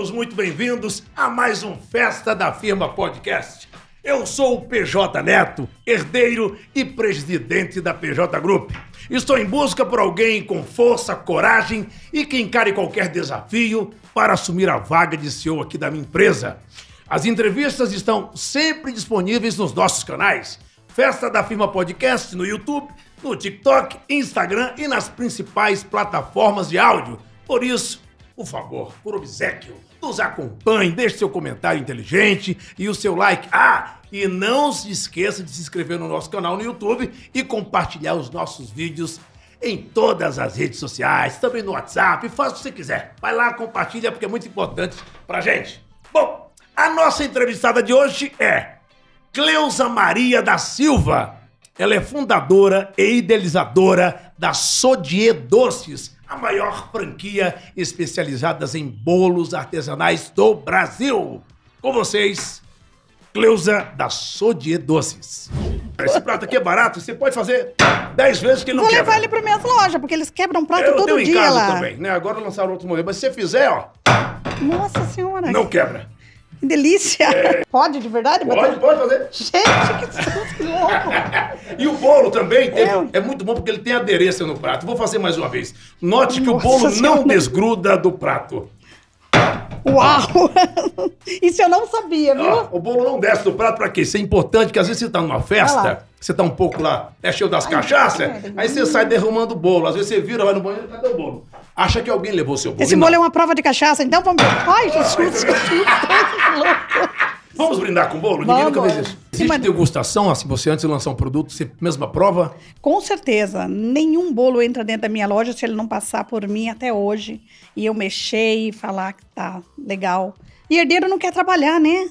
todos muito bem-vindos a mais um Festa da Firma Podcast. Eu sou o PJ Neto, herdeiro e presidente da PJ Group. Estou em busca por alguém com força, coragem e que encare qualquer desafio para assumir a vaga de CEO aqui da minha empresa. As entrevistas estão sempre disponíveis nos nossos canais. Festa da Firma Podcast no YouTube, no TikTok, Instagram e nas principais plataformas de áudio. Por isso, por favor, por obsequio, nos acompanhe, deixe seu comentário inteligente e o seu like. Ah, e não se esqueça de se inscrever no nosso canal no YouTube e compartilhar os nossos vídeos em todas as redes sociais, também no WhatsApp, faça o que você quiser. Vai lá, compartilha, porque é muito importante pra gente. Bom, a nossa entrevistada de hoje é Cleusa Maria da Silva. Ela é fundadora e idealizadora da Sodier Doces, a maior franquia especializada em bolos artesanais do Brasil. Com vocês, Cleusa da Sodie Doces. Esse prato aqui é barato, você pode fazer 10 vezes que não Vou levar ele para minha loja porque eles quebram prato eu todo tenho dia em casa lá. também, né? Agora lançaram outro modelo, mas se você fizer, ó... Nossa Senhora! Não quebra. Que delícia! É. Pode de verdade? Pode, bater? pode fazer. Gente, que susto louco! e o bolo também tem, é. é muito bom porque ele tem aderência no prato. Vou fazer mais uma vez. Note Nossa que o bolo senhora. não desgruda do prato. Uau! Isso eu não sabia, viu? Ah, o bolo não desce do prato pra quê? Isso é importante, porque às vezes você tá numa festa, você tá um pouco lá, é cheio das cachaças, aí você sai derrumando o bolo. Às vezes você vira, vai no banheiro e cadê o bolo? Acha que alguém levou seu bolo. Esse bolo é uma prova de cachaça, então vamos. Ai, Jesus, Vamos brindar com bolo? Vamos. Ninguém nunca fez isso. Existe Sim, mas... degustação, assim, você antes de lançar um produto, você mesma prova? Com certeza. Nenhum bolo entra dentro da minha loja se ele não passar por mim até hoje. E eu mexer e falar que tá legal. E herdeiro não quer trabalhar, né?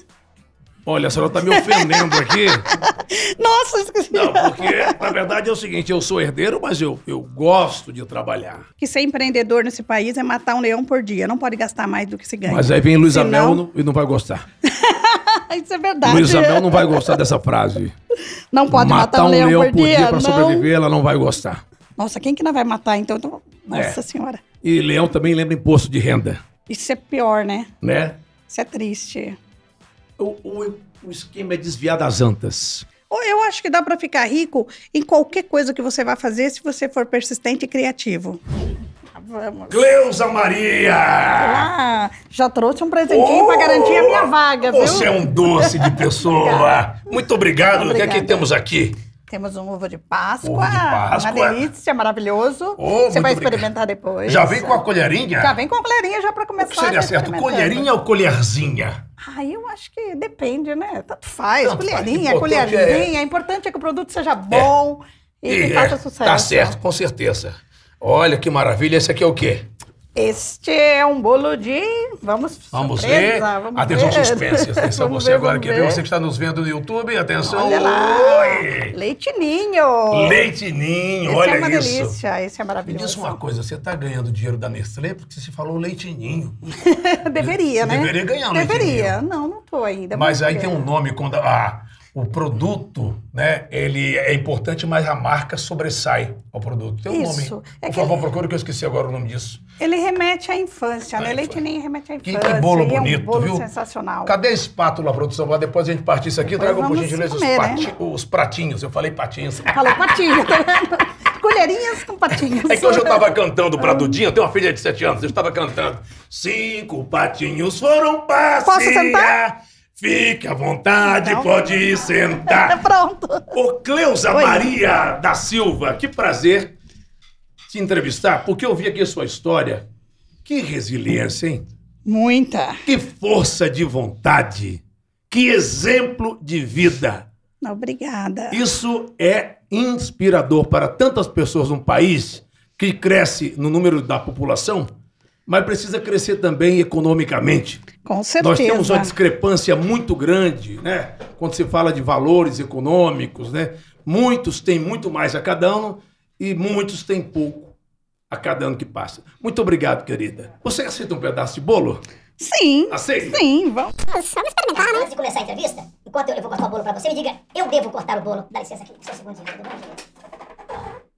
Olha, a senhora tá me ofendendo aqui. Nossa, esqueci. Não, porque na verdade é o seguinte, eu sou herdeiro, mas eu, eu gosto de trabalhar. Que ser empreendedor nesse país é matar um leão por dia, não pode gastar mais do que se ganha. Mas aí vem Luiz Senão... e não vai gostar. Isso é verdade. Luiz Amel não vai gostar dessa frase. Não pode matar, matar um, leão, leão por, por dia, para sobreviver, ela não vai gostar. Nossa, quem que não vai matar então? então é. Nossa é. senhora. E leão também lembra imposto de renda. Isso é pior, né? Né? Isso é triste ou, ou o esquema é desviar das antas? Eu acho que dá para ficar rico em qualquer coisa que você vai fazer se você for persistente e criativo. Vamos. Cleusa Maria! Ah, já trouxe um presentinho oh, para garantir a minha oh, vaga, viu? Você é um doce de pessoa. Muito obrigado. Muito obrigado. O que é que temos aqui? Temos um ovo de Páscoa. Ovo de Páscoa. Uma delícia, maravilhoso. Oh, Você vai experimentar obrigado. depois. Já vem com a colherinha? Já vem com a colherinha já para é começar. O que seria certo, colherinha ou colherzinha? Ah, eu acho que depende, né? Tanto faz. Tanto colherinha, faz. É- colherzinha. É... O importante é que o produto seja é. bom é. e, e é. faça tá sucesso. Tá certo, com certeza. Olha que maravilha. Esse aqui é o quê? Este é um bolo de. Vamos, vamos ver. Vamos Atenção, ver. suspense. Atenção, vamos você ver, agora que ver. você que está nos vendo no YouTube. Atenção. Olha lá. Oi. Leite ninho. Leite ninho, Esse é olha isso. é uma isso. delícia. Esse é maravilhoso. Me diz uma coisa: você está ganhando dinheiro da Nestlé porque você falou leite ninho. Deveria, né? Deveria ganhar, Deveria. Leite Deveria. Não, não estou ainda. Mas aí ver. tem um é. nome quando. Ah, o produto, né, ele é importante, mas a marca sobressai ao produto. Tem um Isso. nome. É Por favor, ele... procura que eu esqueci agora o nome disso. Ele remete à infância, né? Ele Leite nem remete à infância. Que, que bolo bonito, é um bolo viu? sensacional. Cadê a espátula, produção? depois a gente partir isso aqui. Traga, por gentileza, comer, os, né? pati... né? os pratinhos. Eu falei patinhos. Falei patinhos, tá vendo? colherinhas com patinhos. É que hoje eu tava cantando pra hum. Dudinha, eu tenho uma filha de 7 anos, eu estava cantando. Cinco patinhos foram passear. Posso sentar? Fique à vontade, então... pode sentar. É pronto. Ô, Cleusa Oi. Maria da Silva, que prazer te entrevistar, porque eu vi aqui a sua história. Que resiliência, hein? Muita. Que força de vontade. Que exemplo de vida. Obrigada. Isso é inspirador para tantas pessoas num país que cresce no número da população mas precisa crescer também economicamente. Com certeza. Nós temos uma discrepância muito grande, né? Quando se fala de valores econômicos, né? Muitos têm muito mais a cada ano e muitos têm pouco a cada ano que passa. Muito obrigado, querida. Você aceita um pedaço de bolo? Sim. Aceita? Sim, vamos. Vamos experimentar, né? Antes de começar a entrevista, enquanto eu, eu vou cortar o bolo pra você, me diga, eu devo cortar o bolo. Dá licença aqui, só um segundinho,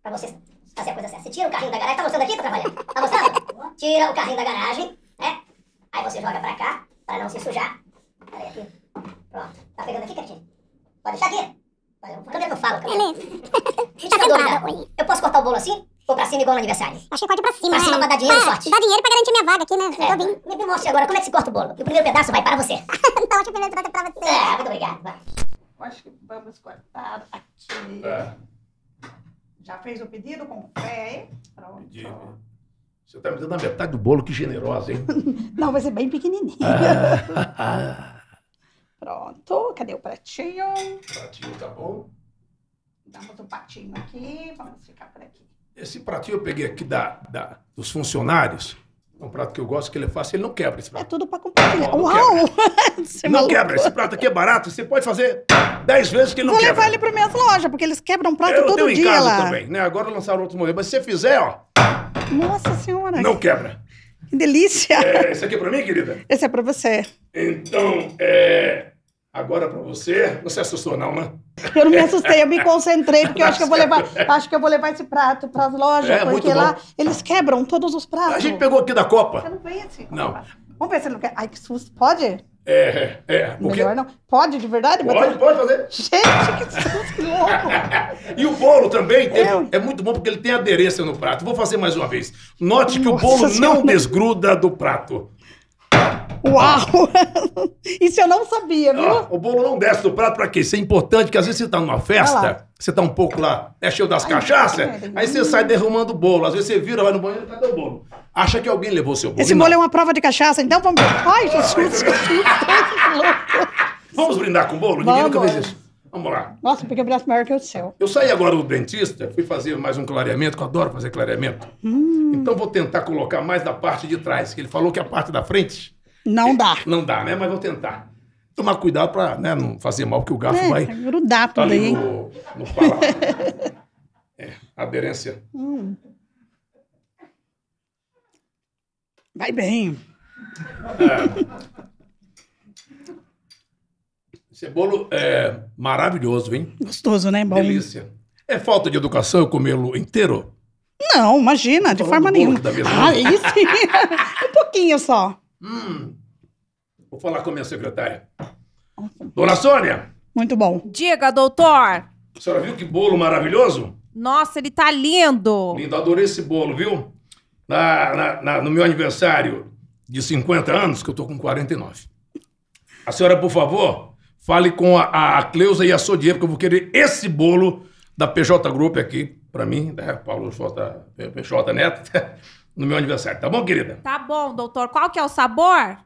Pra vocês fazer a coisa certa. Você tira o carrinho da garagem. Tá mostrando aqui? Tá trabalhando. Tá mostrando? Tira o carrinho da garagem, né? Aí você joga pra cá, pra não se sujar. Peraí, aqui. Pronto. Tá pegando aqui, Katia Pode deixar aqui. O câmera não fala. Câmera. Deixa eu dúvida. Eu posso cortar o bolo assim? Ou pra cima igual no aniversário? Acho que pode ir pra cima. Pra cima é. dá dinheiro e sorte. Dá dinheiro pra garantir minha vaga aqui, né? É, tô Me mostre agora como é que se corta o bolo. E o primeiro pedaço vai para você. então, acho que o primeiro pedaço é pra você. É, muito obrigado. Vai. Acho que vamos cortar aqui. É. Já fez o pedido com fé, hein? Pronto. Pedi, você está me dando a metade do bolo, que generosa, hein? Não, vai ser é bem pequenininho. Ah. Pronto, cadê o pratinho? O pratinho tá bom. Damos um pratinho aqui, vamos ficar por aqui. Esse pratinho eu peguei aqui da, da, dos funcionários. É um prato que eu gosto, que ele é fácil, ele não quebra esse prato. É tudo pra compartilhar. Uau! Não, quebra. não quebra. Esse prato aqui é barato, você pode fazer 10 vezes que ele não Vou quebra. Vou levar ele pra minha loja, porque eles quebram prato eu todo tenho dia em casa lá. também, né? Agora lançaram outro modelo. Mas se você fizer, ó... Nossa senhora! Não quebra. Que delícia! É, esse aqui é pra mim, querida? Esse é pra você. Então, é... Agora para você, não se assustou não, né? Eu não me assustei, eu me concentrei, porque eu acho que eu vou levar, acho que eu vou levar esse prato para as lojas, é, porque lá eles quebram todos os pratos. A gente pegou aqui da Copa. Você não veio assim? Não. Vamos ver se ele não quer. Ai, que susto. Pode? É, é. Porque... É. Melhor não. Pode, de verdade? Pode, pode fazer. Gente, que susto, que louco. e o bolo também é muito bom porque ele tem aderência no prato. Vou fazer mais uma vez. Note Nossa que o bolo senhora. não desgruda do prato. Uau! Isso eu não sabia, viu? Ah, o bolo não desce do prato para quê? Isso é importante, porque às vezes você tá numa festa, você tá um pouco lá, é cheio das cachaças, é aí você sai derrumando o bolo. Às vezes você vira, vai no banheiro, e cadê o bolo? Acha que alguém levou seu bolo. Esse bolo não. é uma prova de cachaça, então vamos... Ai, Jesus, que susto! Vamos brindar com o bolo? Ninguém nunca fez isso. Vamos lá. Nossa, porque o braço maior que o céu. Eu saí agora do dentista, fui fazer mais um clareamento, que eu adoro fazer clareamento. Hum. Então vou tentar colocar mais da parte de trás, que ele falou que é a parte da frente não dá. Não dá, né? Mas vou tentar. Tomar cuidado para né, não fazer mal, porque o garfo é, vai. Grudar tá tudo aí. No, no é, aderência. Hum. Vai bem. É. Esse bolo é maravilhoso, hein? Gostoso, né? Bom. Delícia. É falta de educação comê-lo inteiro? Não, imagina, de forma nenhuma. Ah, um pouquinho só. Hum. Vou falar com a minha secretária. Dona Sônia! Muito bom. Diga, doutor! A senhora viu que bolo maravilhoso? Nossa, ele tá lindo! Lindo, adorei esse bolo, viu? Na, na, na, no meu aniversário de 50 anos, que eu tô com 49. A senhora, por favor, fale com a, a Cleusa e a Sodier, porque eu vou querer esse bolo da PJ Group aqui, para mim, né? Paulo J, PJ Neto, no meu aniversário. Tá bom, querida? Tá bom, doutor. Qual que é o sabor?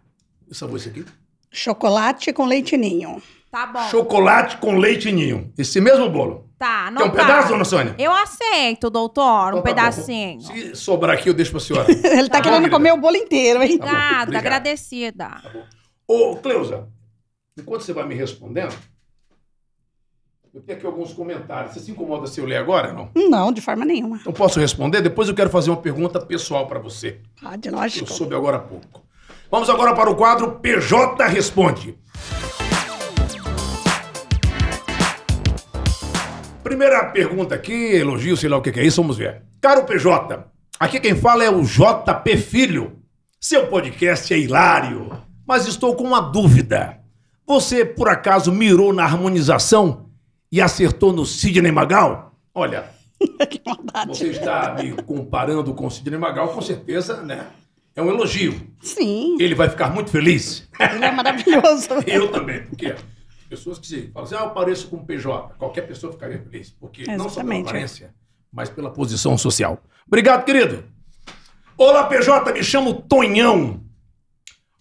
o sabor é esse aqui? Chocolate com leite ninho. Tá bom. Chocolate com leite ninho. Esse mesmo bolo. Tá, não Quer um tá. pedaço, dona Sônia? Eu aceito, doutor, um então tá pedacinho. bom. Se sobrar aqui, eu deixo pra senhora. Ele tá, Tá querendo comer o bolo inteiro, hein? Tá Obrigado, agradecida. Tá bom. Ô, Cleusa, enquanto você vai me respondendo, eu tenho aqui alguns comentários. Você se incomoda se eu ler agora, não? Não, de forma nenhuma. Então posso responder? Depois eu quero fazer uma pergunta pessoal pra você. Pode, Eu lógico. soube agora há pouco. Vamos agora para o quadro PJ Responde. Primeira pergunta aqui, elogio, sei lá o que é isso, vamos ver. Caro PJ, aqui quem fala é o JP Filho. Seu podcast é hilário, mas estou com uma dúvida. Você, por acaso, mirou na harmonização e acertou no Sidney Magal? Olha, você está me comparando com o Sidney Magal, com certeza, né? É um elogio. Sim. Ele vai ficar muito feliz. Ele é maravilhoso. eu também, porque pessoas que se falam assim, ah, eu pareço com PJ. Qualquer pessoa ficaria feliz, porque Exatamente. não só pela é. aparência, mas pela posição social. Obrigado, querido. Olá, PJ, me chamo Tonhão.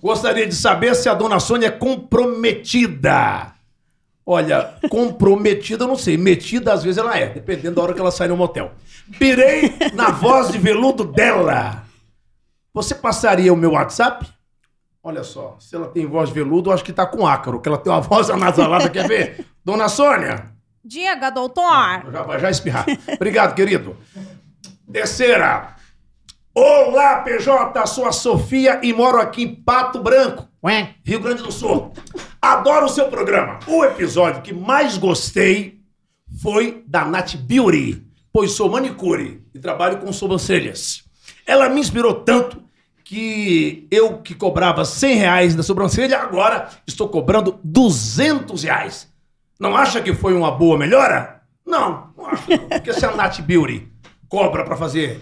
Gostaria de saber se a dona Sônia é comprometida. Olha, comprometida, eu não sei. Metida, às vezes, ela é, dependendo da hora que ela sai no motel. Pirei na voz de veludo dela. Você passaria o meu WhatsApp? Olha só, se ela tem voz veludo, eu acho que tá com ácaro, que ela tem uma voz anasalada, quer ver? Dona Sônia! Diga, doutor! Já vai já espirrar. Obrigado, querido. Terceira. Olá, PJ, sou a Sofia e moro aqui em Pato Branco, Ué? Rio Grande do Sul. Adoro o seu programa. O episódio que mais gostei foi da Nat Beauty, pois sou manicure e trabalho com sobrancelhas. Ela me inspirou tanto que eu que cobrava 100 reais na sobrancelha, agora estou cobrando 200 reais. Não acha que foi uma boa melhora? Não, não acho. Porque se a é Nat Beauty cobra para fazer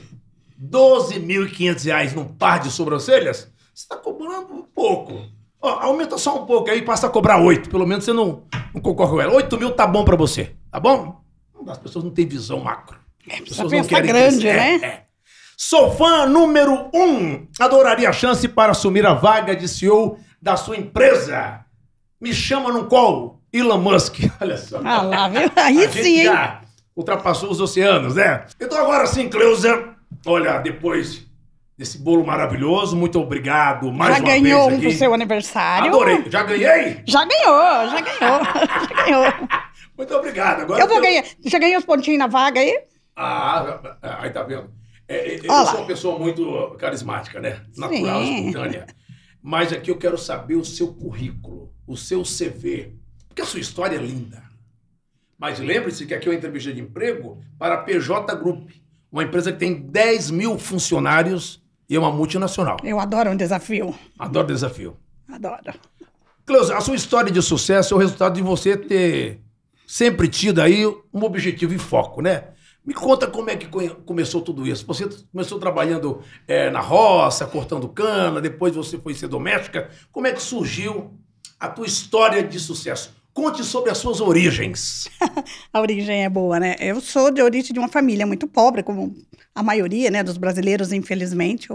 12.500 reais num par de sobrancelhas, você está cobrando pouco. Ó, aumenta só um pouco aí passa a cobrar 8. Pelo menos você não, não concorre com ela. 8 mil tá bom para você, tá bom? As pessoas não têm visão macro. a visão está grande, né? É, é. Sou fã número um. Adoraria a chance para assumir a vaga de CEO da sua empresa. Me chama no colo. Elon Musk. Olha só. Ah lá, viu? Aí sim, Já ultrapassou os oceanos, né? Então agora sim, Cleusa. Olha, depois desse bolo maravilhoso. Muito obrigado mais já uma vez. Já ganhou um aqui. pro seu aniversário. Adorei. Já ganhei? Já ganhou, já ganhou. já ganhou. Muito obrigado. Agora eu vou eu... ganhar. Já ganhei os pontinhos na vaga aí? Ah, aí tá vendo. É, é, eu Olá. sou uma pessoa muito carismática, né? Natural, Sim. espontânea. Mas aqui eu quero saber o seu currículo, o seu CV. Porque a sua história é linda. Mas lembre-se que aqui é uma entrevista de emprego para a PJ Group, uma empresa que tem 10 mil funcionários e é uma multinacional. Eu adoro um desafio. Adoro desafio. Adoro. Cleusa, a sua história de sucesso é o resultado de você ter sempre tido aí um objetivo e foco, né? Me conta como é que começou tudo isso. Você começou trabalhando é, na roça, cortando cana, depois você foi ser doméstica. Como é que surgiu a tua história de sucesso? Conte sobre as suas origens. a origem é boa, né? Eu sou de origem de uma família muito pobre, como a maioria né, dos brasileiros, infelizmente,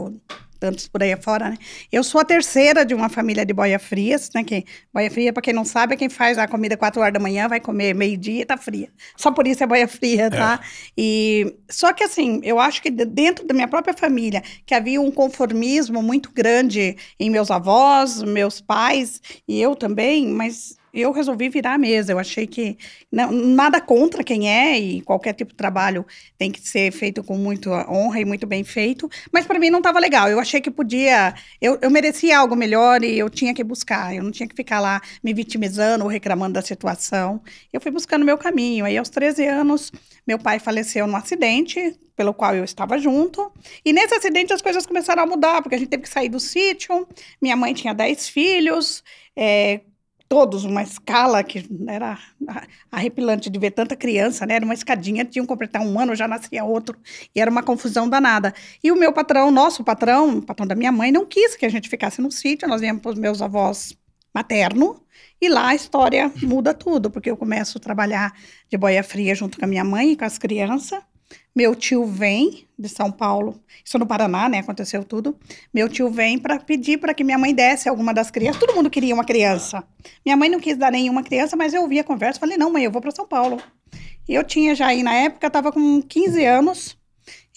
tantos por aí afora, né? Eu sou a terceira de uma família de boia frias, né? Que boia fria, para quem não sabe, é quem faz a comida 4 horas da manhã, vai comer meio-dia e tá fria. Só por isso é boia fria, é. tá? É. E só que assim, eu acho que dentro da minha própria família, que havia um conformismo muito grande em meus avós, meus pais e eu também, mas eu resolvi virar a mesa. Eu achei que não, nada contra quem é e qualquer tipo de trabalho tem que ser feito com muita honra e muito bem feito. Mas para mim não estava legal. Eu achei que podia, eu, eu merecia algo melhor e eu tinha que buscar. Eu não tinha que ficar lá me vitimizando ou reclamando da situação. Eu fui buscando meu caminho. Aí aos 13 anos meu pai faleceu num acidente pelo qual eu estava junto. E nesse acidente as coisas começaram a mudar, porque a gente teve que sair do sítio. Minha mãe tinha 10 filhos. É, todos uma escala que era arrepilante de ver tanta criança, né? Era uma escadinha, tinham que completar um ano, já nascia outro, e era uma confusão danada. E o meu patrão, nosso patrão, o patrão da minha mãe, não quis que a gente ficasse no sítio, nós viemos para os meus avós materno, e lá a história muda tudo, porque eu começo a trabalhar de boia fria junto com a minha mãe e com as crianças, meu tio vem de São Paulo, isso no Paraná, né? Aconteceu tudo. Meu tio vem para pedir para que minha mãe desse alguma das crianças. Todo mundo queria uma criança. Minha mãe não quis dar nenhuma criança, mas eu ouvi a conversa, falei: "Não, mãe, eu vou para São Paulo". eu tinha já aí na época, estava com 15 anos.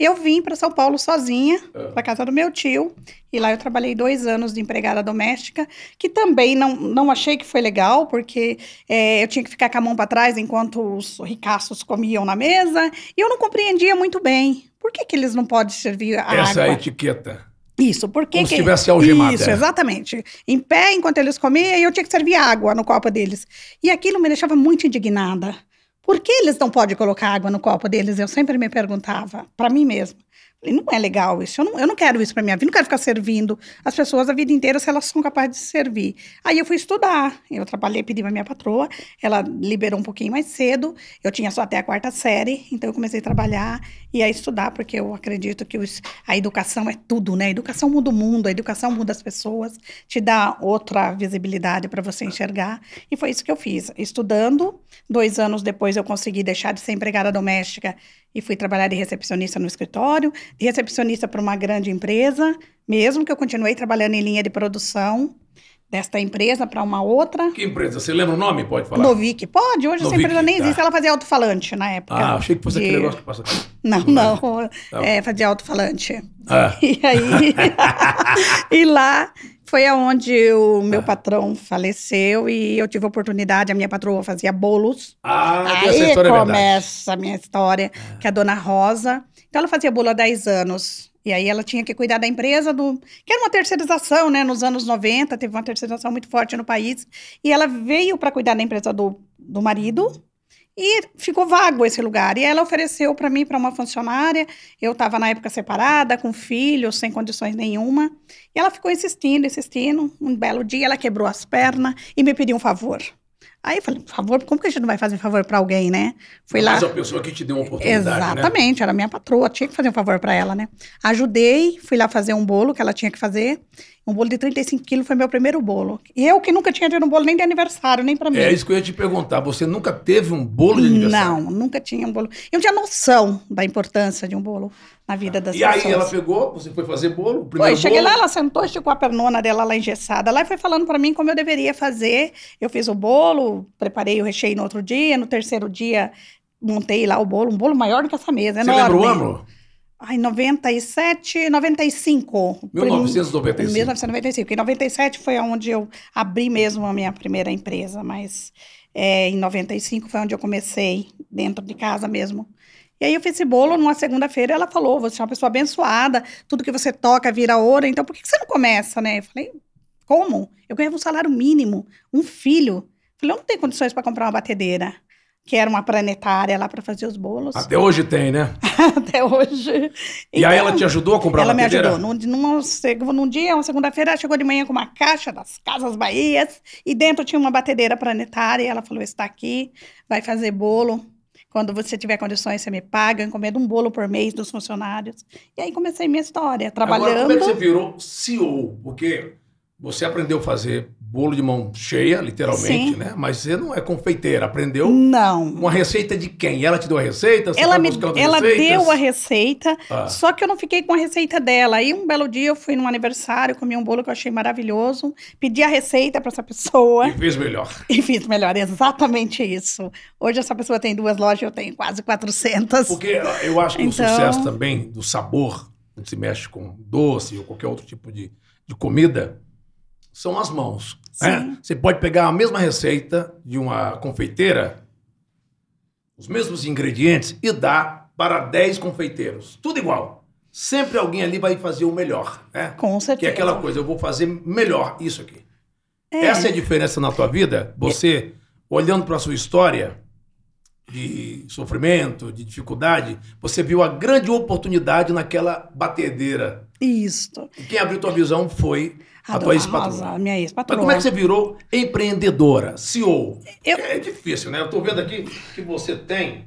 Eu vim para São Paulo sozinha, é. Ah. para casa do meu tio, e lá eu trabalhei dois anos de empregada doméstica, que também não, não achei que foi legal, porque é, eu tinha que ficar com a mão para trás enquanto os ricaços comiam na mesa, e eu não compreendia muito bem. Por que, que eles não podem servir a Essa água? é a etiqueta. Isso, porque. Como que... se tivesse algemada. Isso, exatamente. Em pé, enquanto eles comiam, eu tinha que servir água no copo deles. E aquilo me deixava muito indignada. Por que eles não podem colocar água no copo deles? Eu sempre me perguntava, para mim mesma. Falei, não é legal isso, eu não, eu não quero isso para minha vida, não quero ficar servindo as pessoas a vida inteira se elas são capazes de servir. Aí eu fui estudar, eu trabalhei, pedi para minha patroa, ela liberou um pouquinho mais cedo, eu tinha só até a quarta série, então eu comecei a trabalhar e a estudar, porque eu acredito que os, a educação é tudo, né? A educação muda o mundo, a educação muda as pessoas, te dá outra visibilidade para você enxergar, e foi isso que eu fiz, estudando Dois anos depois eu consegui deixar de ser empregada doméstica e fui trabalhar de recepcionista no escritório, de recepcionista para uma grande empresa, mesmo que eu continuei trabalhando em linha de produção desta empresa para uma outra. Que empresa? Você lembra o nome? Pode falar. Novic. Pode, hoje essa empresa nem tá. existe. Ela fazia alto-falante na época. Ah, achei que fosse de... aquele negócio que passa. Não, não. não. Tá é, fazia alto-falante. Ah. E aí. e lá foi aonde o meu ah. patrão faleceu e eu tive a oportunidade, a minha patroa fazia bolos. Ah, Aí é começa é a minha história, ah. que é a dona Rosa. Então ela fazia bolo há 10 anos. E aí ela tinha que cuidar da empresa, do que era uma terceirização, né? Nos anos 90, teve uma terceirização muito forte no país. E ela veio para cuidar da empresa do, do marido, e ficou vago esse lugar. E ela ofereceu para mim, para uma funcionária. Eu estava na época separada, com filhos, sem condições nenhuma. E ela ficou insistindo, insistindo. Um belo dia ela quebrou as pernas e me pediu um favor. Aí eu falei, favor, como que a gente não vai fazer um favor para alguém, né? Fui Mas lá. Mas é a pessoa que te deu uma oportunidade. Né? Exatamente, né? era minha patroa, tinha que fazer um favor para ela, né? Ajudei, fui lá fazer um bolo que ela tinha que fazer. Um bolo de 35 quilos foi meu primeiro bolo. E eu que nunca tinha tido um bolo nem de aniversário, nem para mim. É isso que eu ia te perguntar. Você nunca teve um bolo de aniversário? Não, nunca tinha um bolo. Eu não tinha noção da importância de um bolo na vida das e pessoas. E aí ela pegou, você foi fazer bolo, primeiro foi, cheguei lá, ela sentou, esticou a pernona dela lá engessada. Lá e foi falando para mim como eu deveria fazer. Eu fiz o bolo, preparei o recheio no outro dia. No terceiro dia, montei lá o bolo. Um bolo maior do que essa mesa, Você enorme. Você lembra o ano? Ai, 97, 95. 1995. 1995. Em 97 foi onde eu abri mesmo a minha primeira empresa, mas é, em 95 foi onde eu comecei, dentro de casa mesmo. E aí eu fiz esse bolo numa segunda-feira, ela falou, você é uma pessoa abençoada, tudo que você toca vira ouro, então por que você não começa, né? Eu falei, como? Eu ganhava um salário mínimo, um filho. Eu falei, eu não tenho condições para comprar uma batedeira que era uma planetária lá para fazer os bolos. Até hoje tem, né? Até hoje. E então, aí ela te então, ajudou a comprar ela batedeira? Ela me ajudou. Num, num, num dia, uma segunda-feira, ela chegou de manhã com uma caixa das Casas Bahias e dentro tinha uma batedeira planetária. ela falou: está aqui, vai fazer bolo. Quando você tiver condições, você me paga, Encomendo um bolo por mês dos funcionários. E aí comecei minha história, trabalhando. Agora, como é que você virou CEO? Porque você aprendeu a fazer bolo de mão cheia, literalmente, Sim. né? Mas você não é confeiteira, aprendeu? Não. Uma receita de quem? Ela te deu a receita? Você ela tá me, ela deu a receita, ah. só que eu não fiquei com a receita dela. Aí um belo dia eu fui num aniversário, comi um bolo que eu achei maravilhoso, pedi a receita para essa pessoa. E fiz melhor. E fiz melhor, exatamente isso. Hoje essa pessoa tem duas lojas, eu tenho quase 400. Porque eu acho que então... o sucesso também do sabor, quando se mexe com doce ou qualquer outro tipo de, de comida são as mãos. Né? Você pode pegar a mesma receita de uma confeiteira, os mesmos ingredientes, e dar para 10 confeiteiros. Tudo igual. Sempre alguém ali vai fazer o melhor. Né? Com certeza. Que é aquela coisa, eu vou fazer melhor isso aqui. É. Essa é a diferença na tua vida? Você, olhando para a sua história de sofrimento, de dificuldade, você viu a grande oportunidade naquela batedeira. Isso. E quem abriu tua visão foi a, a tua ex-patroa. minha ex-patroa. Mas como é que você virou empreendedora, CEO? Eu... É, é difícil, né? Eu estou vendo aqui que você tem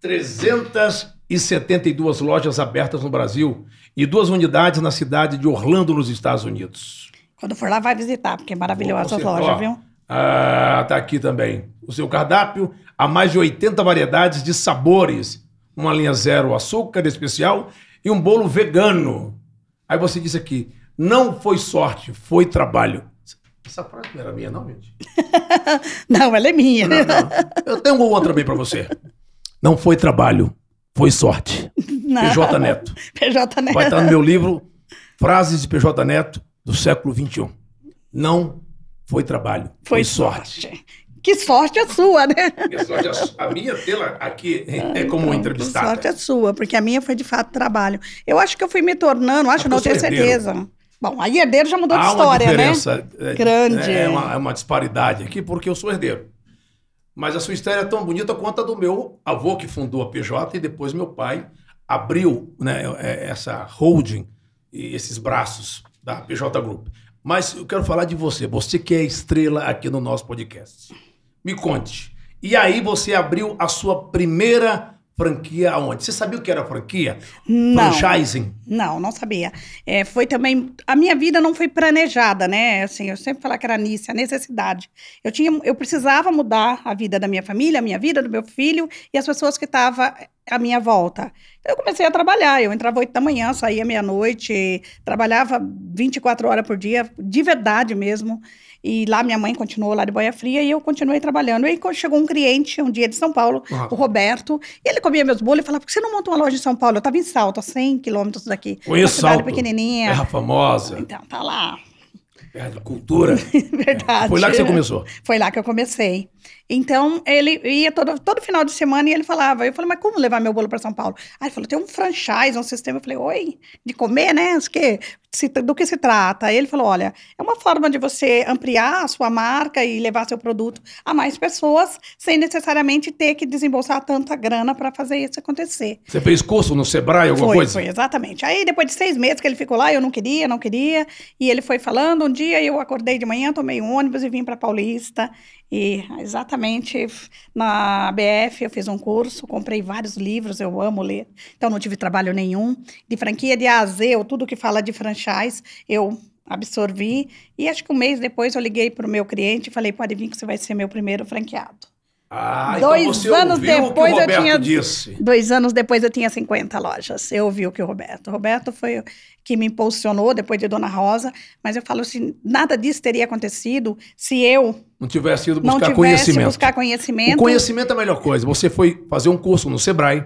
372 lojas abertas no Brasil e duas unidades na cidade de Orlando, nos Estados Unidos. Quando for lá, vai visitar, porque é maravilhosa a sua loja, viu? Ah, tá aqui também. O seu cardápio, há mais de 80 variedades de sabores. Uma linha zero açúcar especial e um bolo vegano. Aí você disse aqui, não foi sorte, foi trabalho. Essa frase não era minha, não, gente? não, ela é minha. Não, não. Eu tenho outra bem para você. Não foi trabalho, foi sorte. Não. PJ Neto. PJ Neto. Vai estar no meu livro Frases de PJ Neto do século XXI. Não foi trabalho, foi, foi sorte. sorte. Que sorte a sua, né? a, minha tela aqui é como então, entrevistada. Que sorte a sua, porque a minha foi de fato trabalho. Eu acho que eu fui me tornando, acho não, tenho certeza. Bom, aí herdeiro já mudou Há de história, uma né? diferença, né? É, Grande. É, é uma, é uma disparidade aqui, porque eu sou herdeiro. Mas a sua história é tão bonita quanto a do meu avô, que fundou a PJ, e depois meu pai abriu né, é, é, essa holding e esses braços da PJ Group. Mas eu quero falar de você, você que é estrela aqui no nosso podcast. Me conte. E aí você abriu a sua primeira franquia aonde? Você sabia o que era franquia? Não, Franchising? Não, não sabia. É, foi também. A minha vida não foi planejada, né? Assim, eu sempre falo que era nisso, a necessidade. Eu, tinha, eu precisava mudar a vida da minha família, a minha vida, do meu filho e as pessoas que estavam à minha volta. Então, eu comecei a trabalhar. Eu entrava 8 da manhã, saía meia-noite, trabalhava 24 horas por dia, de verdade mesmo. E lá minha mãe continuou lá de boia fria e eu continuei trabalhando. E aí chegou um cliente um dia de São Paulo, o Roberto, e ele comia meus bolos e falava: por que você não monta uma loja em São Paulo? Eu estava em Salto, a 100 quilômetros daqui. Conheço Salto. Salto. pequenininha. Terra famosa. Então, tá lá. É, cultura. Verdade. Foi lá que você começou. Foi lá que eu comecei. Então, ele ia todo, todo final de semana e ele falava. Eu falei, mas como levar meu bolo para São Paulo? Aí ele falou, tem um franchise, um sistema. Eu falei, oi, de comer, né? Que, se, do que se trata? Aí ele falou, olha, é uma forma de você ampliar a sua marca e levar seu produto a mais pessoas, sem necessariamente ter que desembolsar tanta grana para fazer isso acontecer. Você fez curso no Sebrae, alguma foi, coisa? Foi, exatamente. Aí, depois de seis meses que ele ficou lá, eu não queria, não queria. E ele foi falando. Um dia eu acordei de manhã, tomei um ônibus e vim para Paulista. E exatamente na ABF eu fiz um curso, comprei vários livros, eu amo ler, então não tive trabalho nenhum. De franquia de A a Z, ou tudo que fala de franchise, eu absorvi. E acho que um mês depois eu liguei para o meu cliente e falei: pode vir que você vai ser meu primeiro franqueado. Ah, então dois então anos depois eu tinha disse. dois anos depois eu tinha 50 lojas. Eu ouvi o que o Roberto. O Roberto foi que me impulsionou depois de Dona Rosa, mas eu falo assim, nada disso teria acontecido se eu não tivesse ido buscar não tivesse conhecimento. buscar conhecimento. O conhecimento é a melhor coisa. Você foi fazer um curso no Sebrae.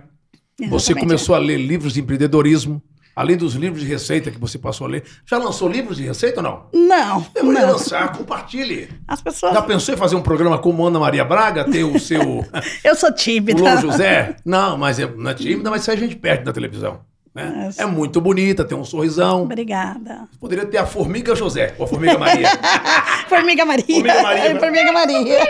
Exatamente. Você começou a ler livros de empreendedorismo. Além dos livros de receita que você passou a ler. Já lançou livros de receita ou não? Não. Eu não. lançar, compartilhe. As pessoas. Já pensou em fazer um programa como Ana Maria Braga? Ter o seu. Eu sou tímida. O José? Não, mas é, não é tímida, mas isso a é gente perde na televisão. Né? É, é muito bonita, tem um sorrisão. Obrigada. Poderia ter a Formiga José, ou a Formiga Maria. formiga Maria. Formiga Maria. Né? Formiga Maria.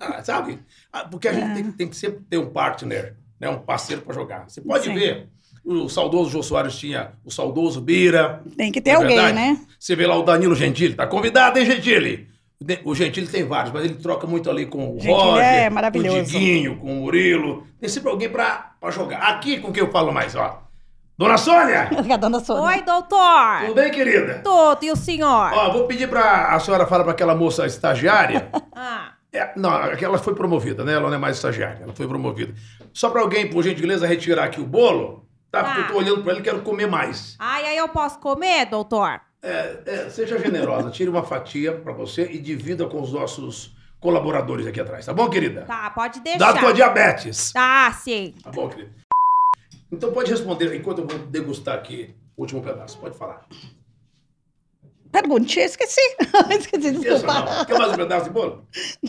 ah, sabe? Ah, porque a gente é. tem, tem, que sempre ter um partner né, um parceiro para jogar. Você pode Sim. ver, o saudoso Jô Soares tinha o saudoso Bira. Tem que é ter é alguém, verdade? né? Você vê lá o Danilo Gentili, tá convidado, hein, Gentili? O Gentili tem vários, mas ele troca muito ali com o Gentili Roger, é com o Diguinho, com o Murilo. Tem sempre alguém pra, jogar. Aqui com quem eu falo mais, ó. Dona Sônia! É Dona Sônia. Oi, doutor! Tudo bem, querida? Tudo, e o senhor? Ó, vou pedir pra a senhora falar pra aquela moça estagiária ah. É, não, ela foi promovida, né? Ela não é mais estagiária, ela foi promovida. Só para alguém, por gentileza, retirar aqui o bolo, tá? Porque eu tô tá. olhando para ele e quero comer mais. Ai, aí eu posso comer, doutor? É, é, seja generosa, tire uma fatia para você e divida com os nossos colaboradores aqui atrás, tá bom, querida? Tá, pode deixar. Dá tua diabetes. Tá, sim. Tá bom, querida. Então pode responder enquanto eu vou degustar aqui o último pedaço. Pode falar. Pergunte, tá esqueci. esqueci, desculpa. Não. Quer mais um pedaço de bolo?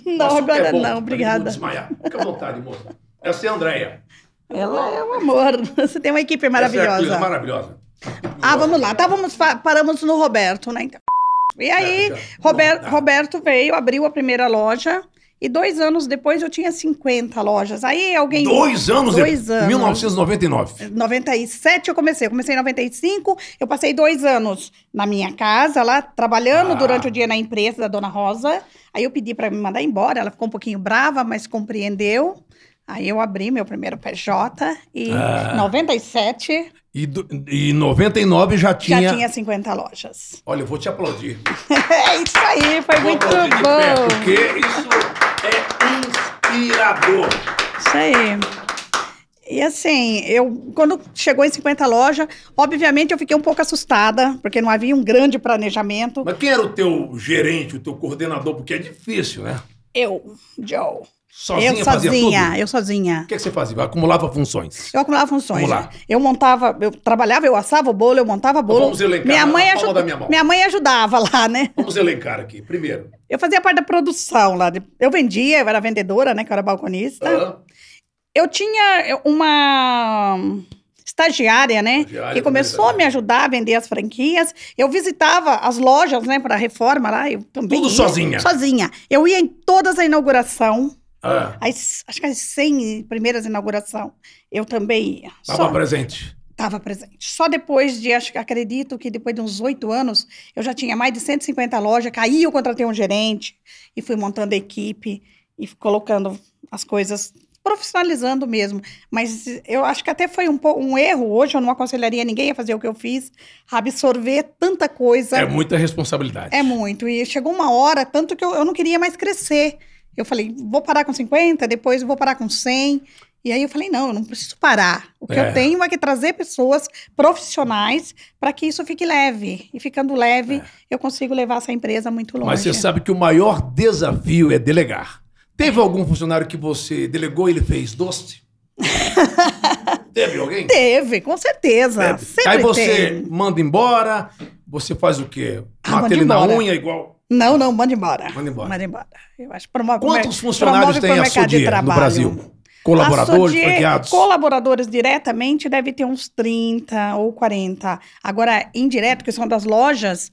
Não, Nossa, agora é bom, não, tá obrigada. desmaiar. Fica à vontade, moça. Essa é a Andréia. Ela é um amor. Você tem uma equipe maravilhosa. Essa é maravilhosa. Ah, vamos lá. Tá, vamos paramos no Roberto, né? Então. E aí, é, Roberto, Roberto veio, abriu a primeira loja e dois anos depois eu tinha 50 lojas. Aí alguém. Dois anos? Dois anos. 1999. 97 eu comecei. Eu comecei em 95. Eu passei dois anos na minha casa, lá, trabalhando ah. durante o dia na empresa da Dona Rosa. Aí eu pedi para me mandar embora. Ela ficou um pouquinho brava, mas compreendeu. Aí eu abri meu primeiro PJ e ah. 97 e, do, e 99 já tinha. Já tinha 50 lojas. Olha, eu vou te aplaudir. é isso aí, foi vou muito bom. Pé, porque isso é inspirador. Isso aí. E assim, eu quando chegou em 50 lojas, obviamente eu fiquei um pouco assustada, porque não havia um grande planejamento. Mas quem era o teu gerente, o teu coordenador? Porque é difícil, né? Eu, Joe. Sozinha eu sozinha, eu sozinha. O que, é que, você fazia? Acumulava funções. Eu acumulava funções. lá. Eu montava, eu trabalhava, eu assava o bolo, eu montava bolo. Então vamos elencar. Minha mãe, ajuda, minha, mão. minha mãe ajudava lá, né? Vamos elencar aqui. Primeiro. Eu fazia parte da produção lá. Eu vendia, eu era vendedora, né? Que eu era balconista. Uhum. Eu tinha uma estagiária, né? Estagiária, que começou a me ajudar a vender as franquias. Eu visitava as lojas, né, para reforma lá. Eu também Tudo ia, sozinha. Sozinha. Eu ia em todas a inauguração. Ah. É. As, acho que as 100 primeiras inauguração, eu também ia. Estava presente. Estava presente. Só depois de, acho que acredito que depois de uns oito anos, eu já tinha mais de 150 lojas, caí, eu contratei um gerente e fui montando a equipe e colocando as coisas profissionalizando mesmo. Mas eu acho que até foi um, um, erro. Hoje eu não aconselharia ninguém a fazer o que eu fiz, absorver tanta coisa. É muita responsabilidade. É muito. E chegou uma hora, tanto que eu, eu não queria mais crescer. Eu falei, vou parar com 50, depois vou parar com 100. E aí eu falei, não, eu não preciso parar. O que é. eu tenho é que trazer pessoas profissionais para que isso fique leve. E ficando leve, é. eu consigo levar essa empresa muito longe. Mas você sabe que o maior desafio é delegar. Teve é. algum funcionário que você delegou e ele fez doce? teve alguém? Teve, com certeza. Teve. Aí você tem. manda embora, você faz o quê? Ah, Mata ele embora. na unha igual não, não, manda embora. Manda embora. Manda embora. Eu acho, promove, Quantos funcionários tem a Sodier no Brasil? Colaboradores, Sodier, franqueados? Colaboradores diretamente deve ter uns 30 ou 40. Agora, indireto, que são das lojas,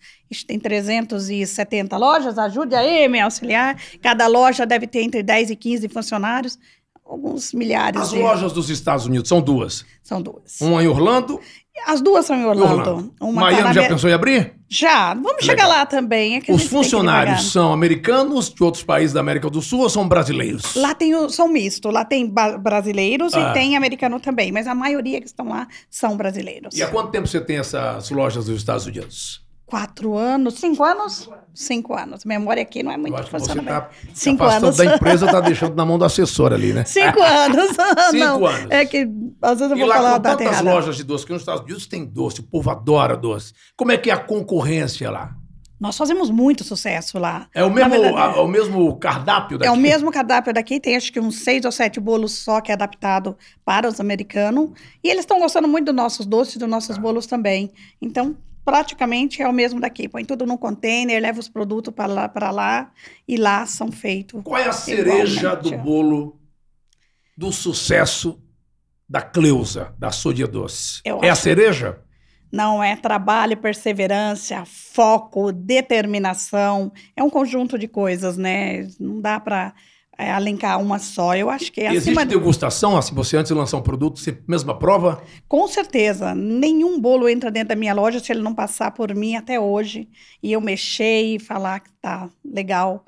tem 370 lojas, ajude aí, me auxiliar. Cada loja deve ter entre 10 e 15 funcionários alguns milhares. As de... lojas dos Estados Unidos são duas? São duas. Uma em Orlando as duas são em Orlando. Orlando. Uma Miami já pensou em abrir? Já. Vamos Legal. chegar lá também. É os funcionários são americanos de outros países da América do Sul ou são brasileiros? Lá tem o, são misto. Lá tem brasileiros ah. e tem americano também. Mas a maioria que estão lá são brasileiros. E há quanto tempo você tem essas lojas dos Estados Unidos? quatro anos, cinco anos? Cinco anos. Memória aqui não é muito funcionamento. Tá cinco anos. da empresa tá deixando na mão do assessor ali, né? Cinco anos. Ah, cinco não. anos. É que às vezes eu e vou lá, falar da terra. lojas de doce que nos Estados Unidos tem doce, o povo adora doce. Como é que é a concorrência lá? Nós fazemos muito sucesso lá. É o mesmo, verdade, a, é o mesmo cardápio daqui? É o mesmo cardápio daqui. Tem acho que uns seis ou sete bolos só que é adaptado para os americanos. E eles estão gostando muito dos nossos doces, dos nossos ah. bolos também. Então, praticamente é o mesmo daqui. Põe tudo num container, leva os produtos para lá, lá e lá são feitos. Qual é a cereja do bolo do sucesso da Cleusa, da Sódia Doce? Eu é acho. a cereja? Não é trabalho, perseverança, foco, determinação. É um conjunto de coisas, né? Não dá para é, alencar uma só, eu acho que é Existe degustação? Assim, você antes de lançar um produto, você mesma prova? Com certeza. Nenhum bolo entra dentro da minha loja se ele não passar por mim até hoje. E eu mexer e falar que tá legal.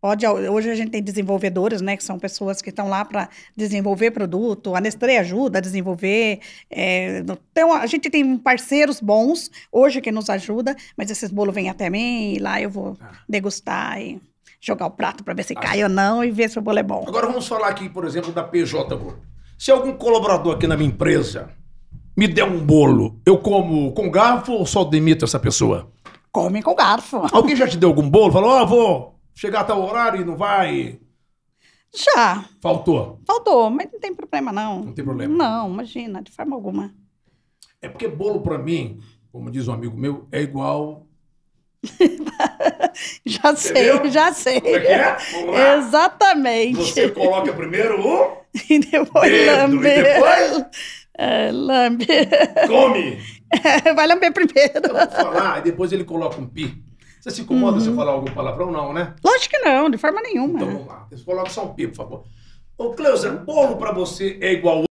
Pode, hoje a gente tem desenvolvedores, né, que são pessoas que estão lá para desenvolver produto. A Nestlé ajuda a desenvolver. É, então, a gente tem parceiros bons hoje que nos ajuda, mas esses bolos vêm até mim e lá eu vou ah. degustar. E jogar o prato para ver se ah. cai ou não e ver se o bolo é bom. Agora vamos falar aqui, por exemplo, da PJ Group. Se algum colaborador aqui na minha empresa me der um bolo, eu como com garfo ou só demito essa pessoa? Come com garfo. Alguém já te deu algum bolo? Falou, ó, oh, vou chegar até o horário e não vai. Já. Faltou? Faltou, mas não tem problema, não. Não tem problema? Não, imagina, de forma alguma. É porque bolo para mim, como diz um amigo meu, é igual já sei, já sei. Como é que é? Exatamente. Você coloca primeiro o. e depois dedo, lambe. E depois. É, lambe. Come! É, vai lamber primeiro. Eu vou falar, e depois ele coloca um pi. Você se incomoda uhum. se eu uhum. falar algum palavrão, não, né? Lógico que não, de forma nenhuma. Então vamos lá. Coloca só um pi, por favor. Ô, Cleusa, bolo pra você é igual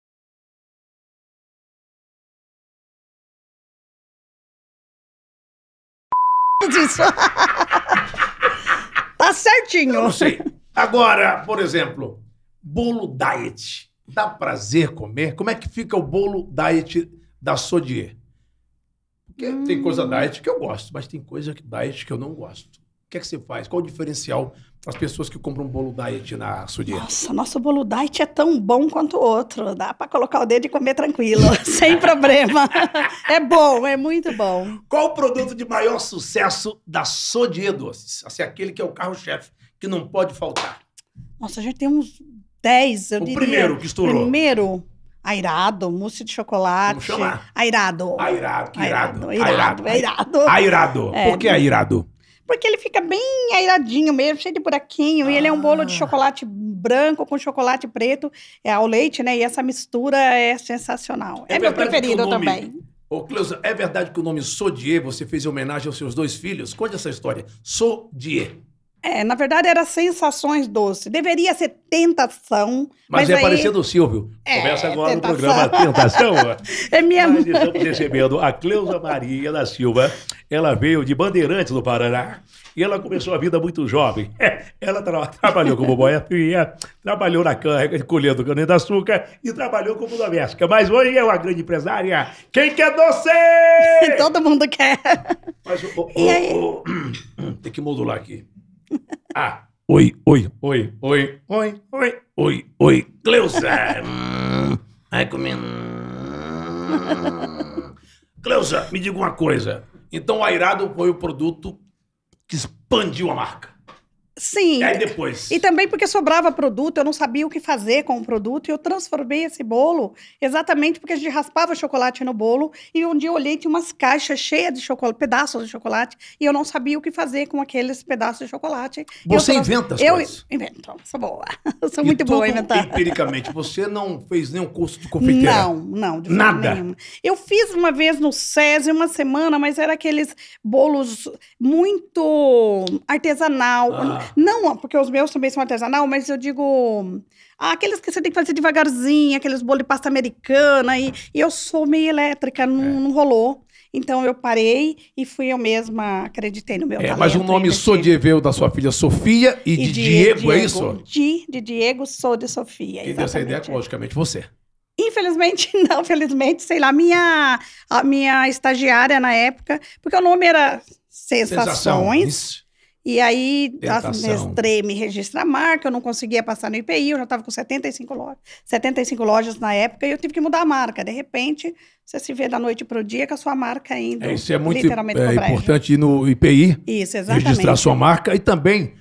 isso. tá certinho. Eu não sei. Agora, por exemplo, bolo diet. Dá prazer comer? Como é que fica o bolo diet da Sodier? Porque hum. tem coisa hum. diet que eu gosto, mas tem coisa diet que eu não gosto. O que é que você faz? Qual o diferencial as pessoas que compram bolo diet na Sudia? Nossa, nosso bolo diet é tão bom quanto o outro. Dá para colocar o dedo e comer tranquilo, sem problema. É bom, é muito bom. Qual o produto de maior sucesso da Sodier Doces? Assim, aquele que é o carro-chefe, que não pode faltar. Nossa, a gente tem uns 10, eu o diria. O primeiro que estourou. Primeiro... Airado, mousse de chocolate. Como chamar? Airado. Airado, airado. Airado, airado. É airado. airado. airado. Por que é. airado? Porque ele fica bem airadinho mesmo, cheio de buraquinho. Ah. E ele é um bolo de ah. chocolate branco com chocolate preto é, ao leite, né? E essa mistura é sensacional. É, é meu preferido nome... também. Ô, Cleusa, é verdade que o nome Sodier você fez em homenagem aos seus dois filhos? Conte essa história. Sodier. É, na verdade era sensações doce. Deveria ser tentação. Mas, mas é aí... parecido o Silvio. É, Começa agora tentação. o programa Tentação. Né? é minha mãe. estamos recebendo a Cleusa Maria da Silva. Ela veio de Bandeirantes do Paraná e ela começou a vida muito jovem. Ela tra trabalhou como boia trabalhou na carga colhendo cana-de-açúcar e trabalhou como doméstica. Mas hoje é uma grande empresária. Quem quer doce? Todo mundo quer. Mas, oh, oh, oh, tem que modular aqui. Ah. Oi, oi. Oi, oi, oi, oi. Oi, oi. Cleusa! Hum. Ai, comendo. Hum. Cleusa, me diga uma coisa. Então, o Airado foi o produto que expandiu a marca. Sim. E aí depois. E também porque sobrava produto, eu não sabia o que fazer com o produto, e eu transformei esse bolo exatamente porque a gente raspava chocolate no bolo, e um dia eu olhei tinha umas caixas cheias de chocolate, pedaços de chocolate, e eu não sabia o que fazer com aqueles pedaços de chocolate. Você eu, inventa as eu, coisas? Então, eu invento, sou boa. Eu sou e muito boa a inventar. empiricamente, você não fez nenhum curso de confeiteira? Não, não. De Nada? Nenhuma. Eu fiz uma vez no SESI, uma semana, mas era aqueles bolos muito artesanal. Ah. Não, porque os meus também são artesanal, mas eu digo. Ah, aqueles que você tem que fazer devagarzinho, aqueles bolos de pasta americana. E, e eu sou meio elétrica, não, é. não rolou. Então eu parei e fui eu mesma, acreditei no meu é, Mas o nome Sou de Eveu da sua filha Sofia e, e de, Diego, Diego, é isso? Di, de Diego, sou de Sofia. Quem deu essa é ideia, é. logicamente, você. Infelizmente, não, felizmente, sei lá, minha, a minha estagiária na época, porque o nome era Sensações. Sensações. E aí Tentação. mestrei, me registra a marca, eu não conseguia passar no IPI, eu já estava com 75 lojas, 75 lojas na época e eu tive que mudar a marca. De repente, você se vê da noite para o dia com a sua marca ainda. É, isso é muito é, importante ir no IPI, isso, registrar a sua marca e também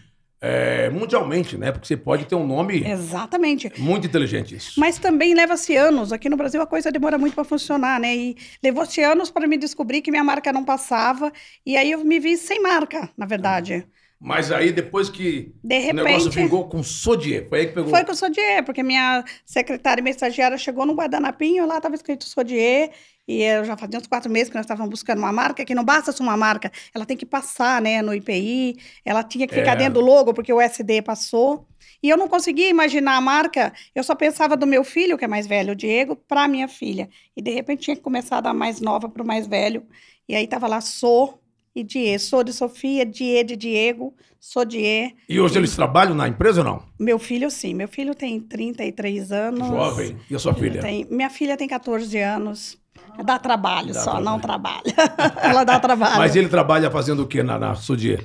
é, mundialmente, né? Porque você pode ter um nome. Exatamente. Muito inteligente isso. Mas também leva-se anos. Aqui no Brasil a coisa demora muito para funcionar, né? E levou-se anos para me descobrir que minha marca não passava. E aí eu me vi sem marca, na verdade. Ah. Mas aí depois que de repente, o negócio vingou com Sodier, foi aí que pegou. Foi com Sodier, porque minha secretária e minha estagiária chegou no guardanapinho, lá estava escrito Sodier, e eu já fazia uns quatro meses que nós estávamos buscando uma marca, que não basta ser uma marca, ela tem que passar né, no IPI, ela tinha que ficar é. dentro do logo, porque o SD passou. E eu não conseguia imaginar a marca, eu só pensava do meu filho, que é mais velho, o Diego, para minha filha. E de repente tinha que começar a dar mais nova para o mais velho. E aí tava lá, sou e Die. Sou de Sofia, Die de Diego, sou Die. E hoje eles trabalham na empresa ou não? Meu filho, sim. Meu filho tem 33 anos. Jovem. E a sua filha? Tem... Minha filha tem 14 anos. Dá trabalho dá só, trabalho. não trabalha. Ela dá trabalho. Mas ele trabalha fazendo o que na, na Sudie?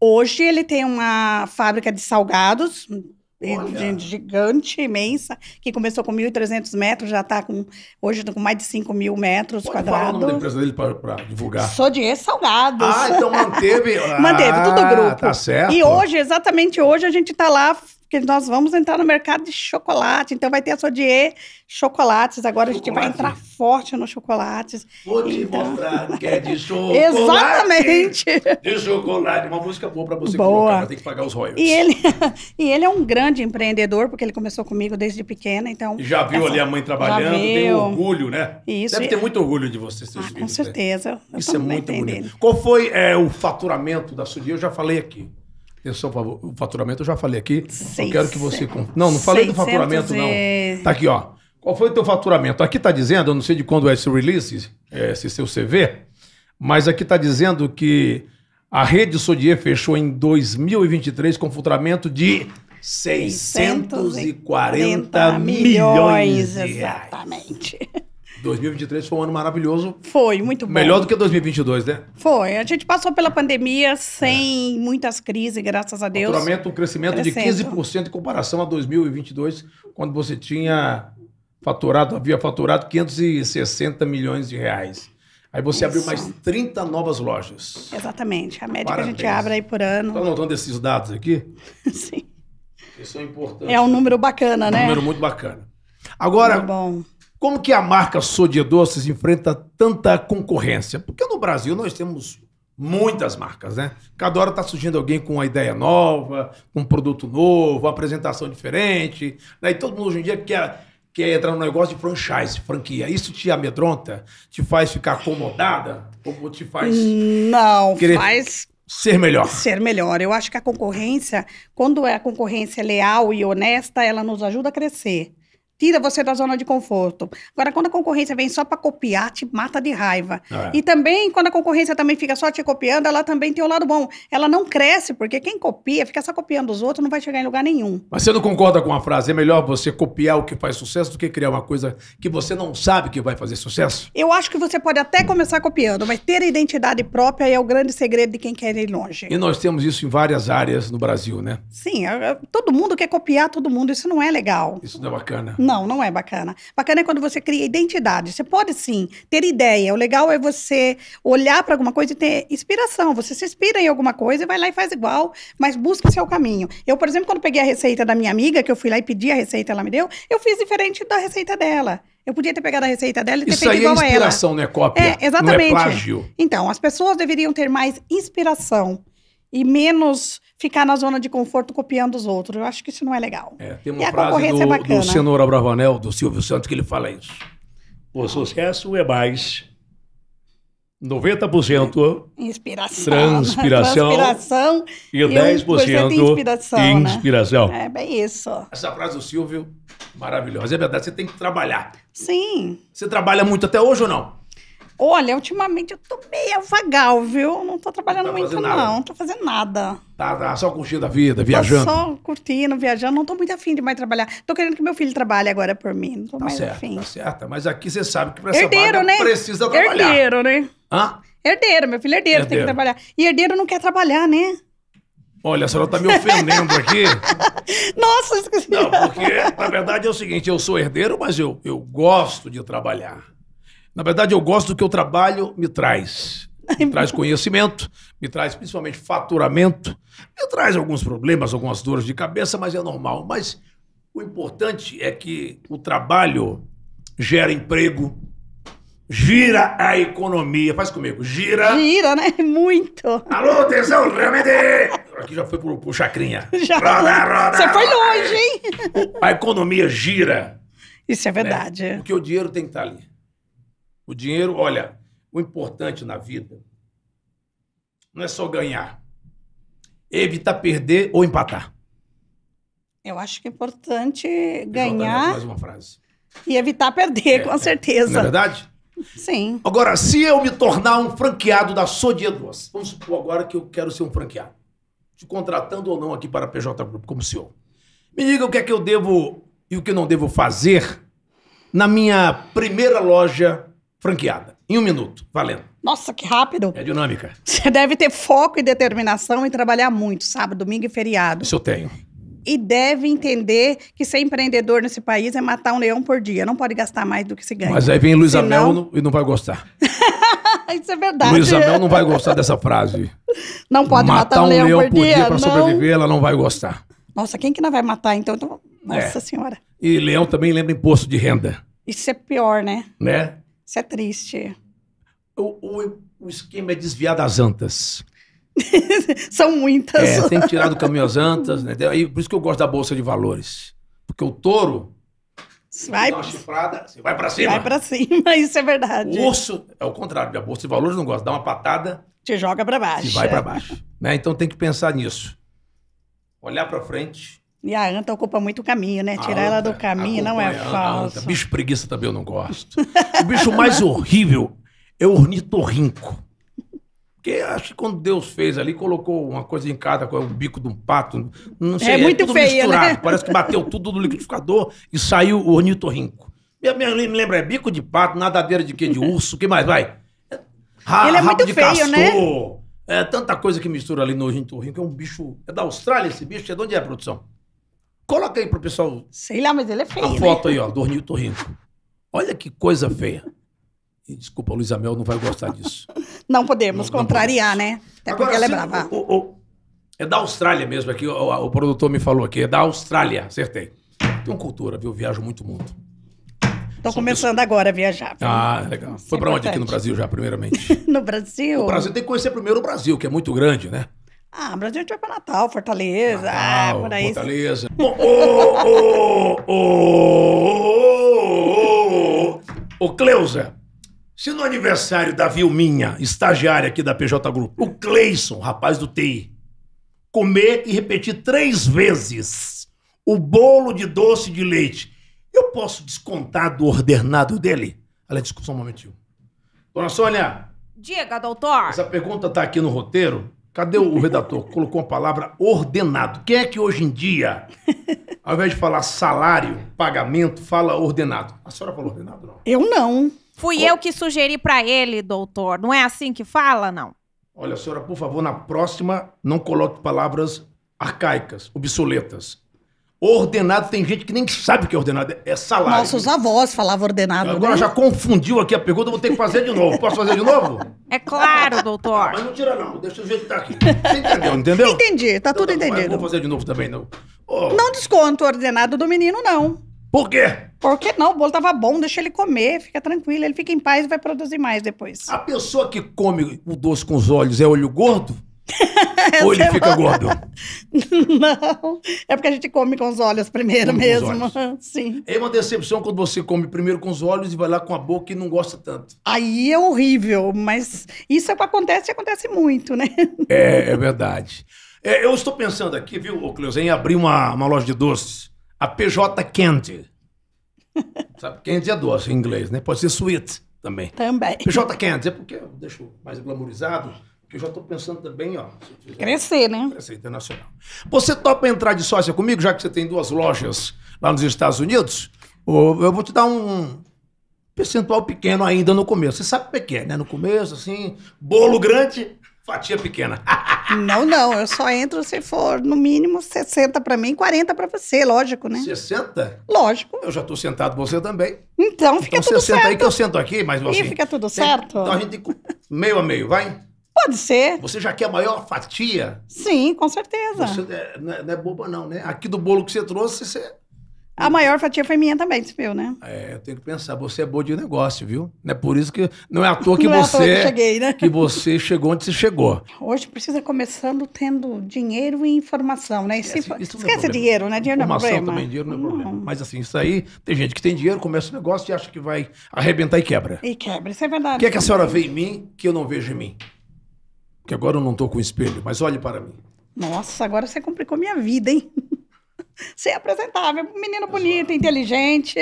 Hoje ele tem uma fábrica de salgados, Olha. gigante, imensa, que começou com 1.300 metros, já está com, hoje com mais de 5.000 mil metros Pode quadrados. Qual o nome da empresa dele para divulgar? Sou dinheiro salgado. Ah, então manteve. manteve, tudo ah, grupo. Tá certo. E hoje, exatamente hoje, a gente está lá porque nós vamos entrar no mercado de chocolate. Então vai ter a Sodier Chocolates. Agora chocolate. a gente vai entrar forte nos chocolates. Vou te então... mostrar que é de chocolate. Exatamente. De chocolate. Uma música boa para você boa. colocar, mas tem que pagar os royalties. E ele, e ele é um grande empreendedor, porque ele começou comigo desde pequena. Então, já viu essa... ali a mãe trabalhando, tem orgulho, né? Isso. Deve ter muito orgulho de você, seus ah, filhos. Com né? certeza. Né? Isso é muito bonito. Qual foi é, o faturamento da Sodier? Eu já falei aqui. Eu só O faturamento eu já falei aqui. Seis, eu quero que você. Não, não falei do faturamento, não. Tá aqui, ó. Qual foi o teu faturamento? Aqui tá dizendo, eu não sei de quando é esse release, é, esse seu CV, mas aqui tá dizendo que a rede Sodier fechou em 2023 com faturamento de 640 milhões. milhões de reais. Exatamente. 2023 foi um ano maravilhoso. Foi, muito bom. Melhor do que 2022, né? Foi. A gente passou pela é. pandemia é. sem é. muitas crises, graças a Deus. Faturamento, um crescimento Crescendo. de 15% em comparação a 2022, quando você tinha faturado, havia faturado 560 milhões de reais. Aí você Isso. abriu mais 30 novas lojas. Exatamente. A média Parabéns. que a gente abre aí por ano. Estão tá anotando esses dados aqui? Sim. Isso é importante. É um número bacana, né? Um número muito bacana. Agora, muito bom. Como que a marca Sou de Doces enfrenta tanta concorrência? Porque no Brasil nós temos muitas marcas, né? Cada hora está surgindo alguém com uma ideia nova, um produto novo, uma apresentação diferente. Né? E todo mundo hoje em dia quer, quer entrar no negócio de franchise, franquia. Isso te amedronta? Te faz ficar acomodada? Ou te faz. Não, faz ser melhor. Ser melhor. Eu acho que a concorrência, quando é a concorrência leal e honesta, ela nos ajuda a crescer tira você da zona de conforto. Agora, quando a concorrência vem só para copiar, te mata de raiva. É. E também, quando a concorrência também fica só te copiando, ela também tem o um lado bom. Ela não cresce, porque quem copia, fica só copiando os outros, não vai chegar em lugar nenhum. Mas você não concorda com a frase, é melhor você copiar o que faz sucesso do que criar uma coisa que você não sabe que vai fazer sucesso? Eu acho que você pode até começar copiando, mas ter a identidade própria é o grande segredo de quem quer ir longe. E nós temos isso em várias áreas no Brasil, né? Sim, todo mundo quer copiar todo mundo, isso não é legal. Isso não é bacana. Não não, não é bacana. Bacana é quando você cria identidade. Você pode sim ter ideia. O legal é você olhar para alguma coisa e ter inspiração. Você se inspira em alguma coisa e vai lá e faz igual, mas busca o seu caminho. Eu, por exemplo, quando peguei a receita da minha amiga, que eu fui lá e pedi a receita, ela me deu, eu fiz diferente da receita dela. Eu podia ter pegado a receita dela e ter Isso feito é igual a ela. Isso aí é inspiração, né? Cópia. É, exatamente. Não é plágio. Então, as pessoas deveriam ter mais inspiração e menos ficar na zona de conforto copiando os outros. Eu acho que isso não é legal. É, tem uma e frase do, é bacana. do Cenoura Bravanel, do Silvio Santos, que ele fala isso. O sucesso é mais 90% inspiração, transpiração, transpiração e, e 10% inspiração. inspiração. Né? É bem isso. Essa frase do Silvio, maravilhosa. É verdade, você tem que trabalhar. Sim. Você trabalha muito até hoje ou não? Olha, ultimamente eu tô meio vagal, viu? Não tô trabalhando não tá muito, nada. não. Não tô fazendo nada. Tá, tá só curtindo a vida, viajando. Tô só curtindo, viajando. Não tô muito afim de mais trabalhar. Tô querendo que meu filho trabalhe agora por mim. Não tô tá mais certo, afim. Tá certo, mas aqui você sabe que pra herdeiro, essa né? precisa trabalhar. Herdeiro, né? Hã? Herdeiro, meu filho herdeiro, herdeiro tem que trabalhar. E herdeiro não quer trabalhar, né? Olha, a senhora tá me ofendendo aqui. Nossa, esqueci. Não, porque na verdade é o seguinte, eu sou herdeiro, mas eu, eu gosto de trabalhar. Na verdade, eu gosto do que o trabalho me traz. Me traz conhecimento, me traz principalmente faturamento, me traz alguns problemas, algumas dores de cabeça, mas é normal. Mas o importante é que o trabalho gera emprego, gira a economia. Faz comigo, gira. Gira, né? Muito. Alô, atenção, realmente. Aqui já foi pro, pro chacrinha. Já. Roda, roda, Você foi longe, hein? A economia gira. Isso é verdade. Né? Porque o dinheiro tem que estar ali. O dinheiro, olha, o importante na vida não é só ganhar, é evitar perder ou empatar. Eu acho que é importante ganhar. Mais uma frase. E evitar perder, é, com certeza. É, não é verdade? Sim. Agora, se eu me tornar um franqueado da Sodia Doce, vamos supor agora que eu quero ser um franqueado, te contratando ou não aqui para a PJ Group, como senhor, me diga o que é que eu devo e o que não devo fazer na minha primeira loja franqueada. Em um minuto, valendo. Nossa, que rápido. É dinâmica. Você deve ter foco e determinação e trabalhar muito, sábado, domingo e feriado. Isso eu tenho. E deve entender que ser empreendedor nesse país é matar um leão por dia. Não pode gastar mais do que se ganha. Mas aí vem Luiz Senão... e não vai gostar. Isso é verdade. Luiz Amel não vai gostar dessa frase. Não pode matar, matar um, leão, leão por dia. dia para sobreviver, ela não vai gostar. Nossa, quem que não vai matar então? então é. Nossa é. senhora. E leão também lembra imposto de renda. Isso é pior, né? Né? Isso é triste. O, o, o esquema é desviar das antas. São muitas. É, tem que tirar do caminho as antas. Né? por isso que eu gosto da Bolsa de Valores. Porque o touro, Vai, dá uma chifrada, você vai para cima. Vai para cima, isso é verdade. O urso é o contrário, a bolsa de valores não gosta, dá uma patada. Te joga para baixo. E vai para baixo. né? Então tem que pensar nisso. Olhar para frente, e a anta ocupa muito caminho, né? Tirar ela do caminho não é falso. Bicho preguiça também eu não gosto. o bicho mais horrível é o ornitorrinco. Porque acho que quando Deus fez ali, colocou uma coisa em cada, com o bico de um pato, não sei, é, é muito é tudo feia, né? misturado. Né? Parece que bateu tudo no liquidificador e saiu o ornitorrinco. Me lembra, é bico de pato, nadadeira de quê? De urso, o que mais? Vai. Ra Ele é muito de feio, castor. né? É tanta coisa que mistura ali no ornitorrinco. É um bicho... É da Austrália esse bicho? É de onde é a produção? Coloca aí pro pessoal. Sei lá, mas ele é feio. A né? foto aí, ó, do Ornil Torrino. Olha que coisa feia. desculpa, Luiz Amel não vai gostar disso. não podemos não, não contrariar, podemos. né? Até Agora, porque ela é brava. O, o, é da Austrália mesmo, aqui é o, o, produtor me falou aqui. É da Austrália, acertei. Tem cultura, viu? viajo muito mundo. Estou começando agora a viajar. Ah, legal. Foi é para onde aqui no Brasil já, primeiramente? no Brasil? O Brasil tem que conhecer primeiro o Brasil, que é muito grande, né? Ah, Brasil a gente vai pra Natal, Fortaleza, ah, Natal, ah, por aí. Fortaleza. Ô, ô, ô, ô, Cleusa, se no aniversário da Vilminha, estagiária aqui da PJ Group, o Cleison, rapaz do TI, comer e repetir três vezes o bolo de doce de leite, eu posso descontar do ordenado dele? Ela discussão um momentinho. Dona Sônia. Diga, doutor. Essa pergunta tá aqui no roteiro Cadê o redator? Colocou a palavra ordenado. Quem é que hoje em dia, ao invés de falar salário, pagamento, fala ordenado? A senhora falou ordenado, não? Eu não. Fui eu que sugeri para ele, doutor. Não é assim que fala, não? Olha, senhora, por favor, na próxima, não coloque palavras arcaicas, obsoletas. Ordenado, tem gente que nem sabe o que é ordenado, é salário. Nossos avós falavam ordenado. Agora né? já confundiu aqui a pergunta, vou ter que fazer de novo. Posso fazer de novo? É claro, doutor. Mas não tira, não, deixa o jeito que tá aqui. Você entendeu, entendeu? Entendi, tá então, tudo tá, entendido. Não vou fazer de novo também, não. Oh. Não desconto o ordenado do menino, não. Por quê? Porque não, o bolo tava bom, deixa ele comer, fica tranquilo, ele fica em paz e vai produzir mais depois. A pessoa que come o doce com os olhos é olho gordo? Ou ele fica gordo? Não, é porque a gente come com os olhos primeiro come mesmo. Olhos. Sim. É uma decepção quando você come primeiro com os olhos e vai lá com a boca e não gosta tanto. Aí é horrível, mas isso é que acontece e acontece muito, né? É, é verdade. É, eu estou pensando aqui, viu, Cleusa, em abrir uma, uma loja de doces. A PJ Candy. Sabe, candy é doce em inglês, né? Pode ser sweet também. Também. PJ Candy, é porque eu deixo mais glamourizado eu já estou pensando também, ó. Crescer, né? Crescer internacional. Você topa entrar de sócia comigo, já que você tem duas lojas lá nos Estados Unidos? Eu vou te dar um percentual pequeno ainda no começo. Você sabe como é que é, né? No começo, assim, bolo grande, fatia pequena. não, não, eu só entro se for no mínimo 60 para mim e 40 para você, lógico, né? 60? Lógico. Eu já estou sentado você também. Então fica então, tudo certo. Então você senta aí que eu sento aqui, mas você. Assim, e fica tudo certo. Tem, então a gente tem meio a meio, vai? Pode ser. Você já quer a maior fatia? Sim, com certeza. Você é, não, é, não, é, boba, não, né? Aqui do bolo que você trouxe, você. A maior fatia foi minha também, você viu, né? É, eu tenho que pensar, você é boa de negócio, viu? Não é por isso que. Não é à toa que não você. É à toa que, cheguei, né? que você chegou onde você chegou. Hoje precisa começando tendo dinheiro e informação, né? E se, é esquece, isso esquece é dinheiro, né? Dinheiro informação não é problema. Informação também, dinheiro não é problema. Não. Mas assim, isso aí, tem gente que tem dinheiro, começa o negócio e acha que vai arrebentar e quebra. E quebra, isso é verdade. O que, é que a senhora vê em mim que eu não vejo em mim? Que agora eu não estou com espelho, mas olhe para mim. Nossa, agora você complicou minha vida, hein? Você é apresentável, menino bonito, inteligente.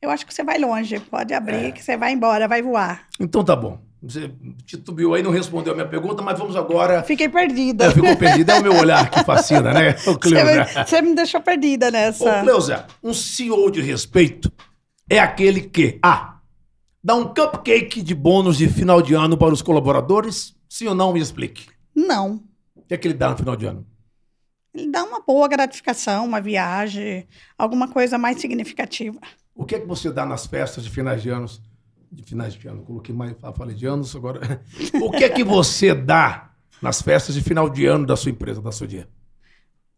Eu acho que você vai longe. Pode abrir, é. que você vai embora, vai voar. Então tá bom. Você titubeou aí, não respondeu a minha pergunta, mas vamos agora. Fiquei perdida. É, ficou perdida. É o meu olhar que fascina, né, Cleusa? Você me deixou perdida nessa. Ô, Cleusa, um CEO de respeito é aquele que A. Dá um cupcake de bônus de final de ano para os colaboradores. Sim ou não, me explique. Não. O que é que ele dá no final de ano? Ele dá uma boa gratificação, uma viagem, alguma coisa mais significativa. O que é que você dá nas festas de finais de anos? De finais de ano, coloquei mais, falei de anos agora. O que é que você dá nas festas de final de ano da sua empresa, da sua dia?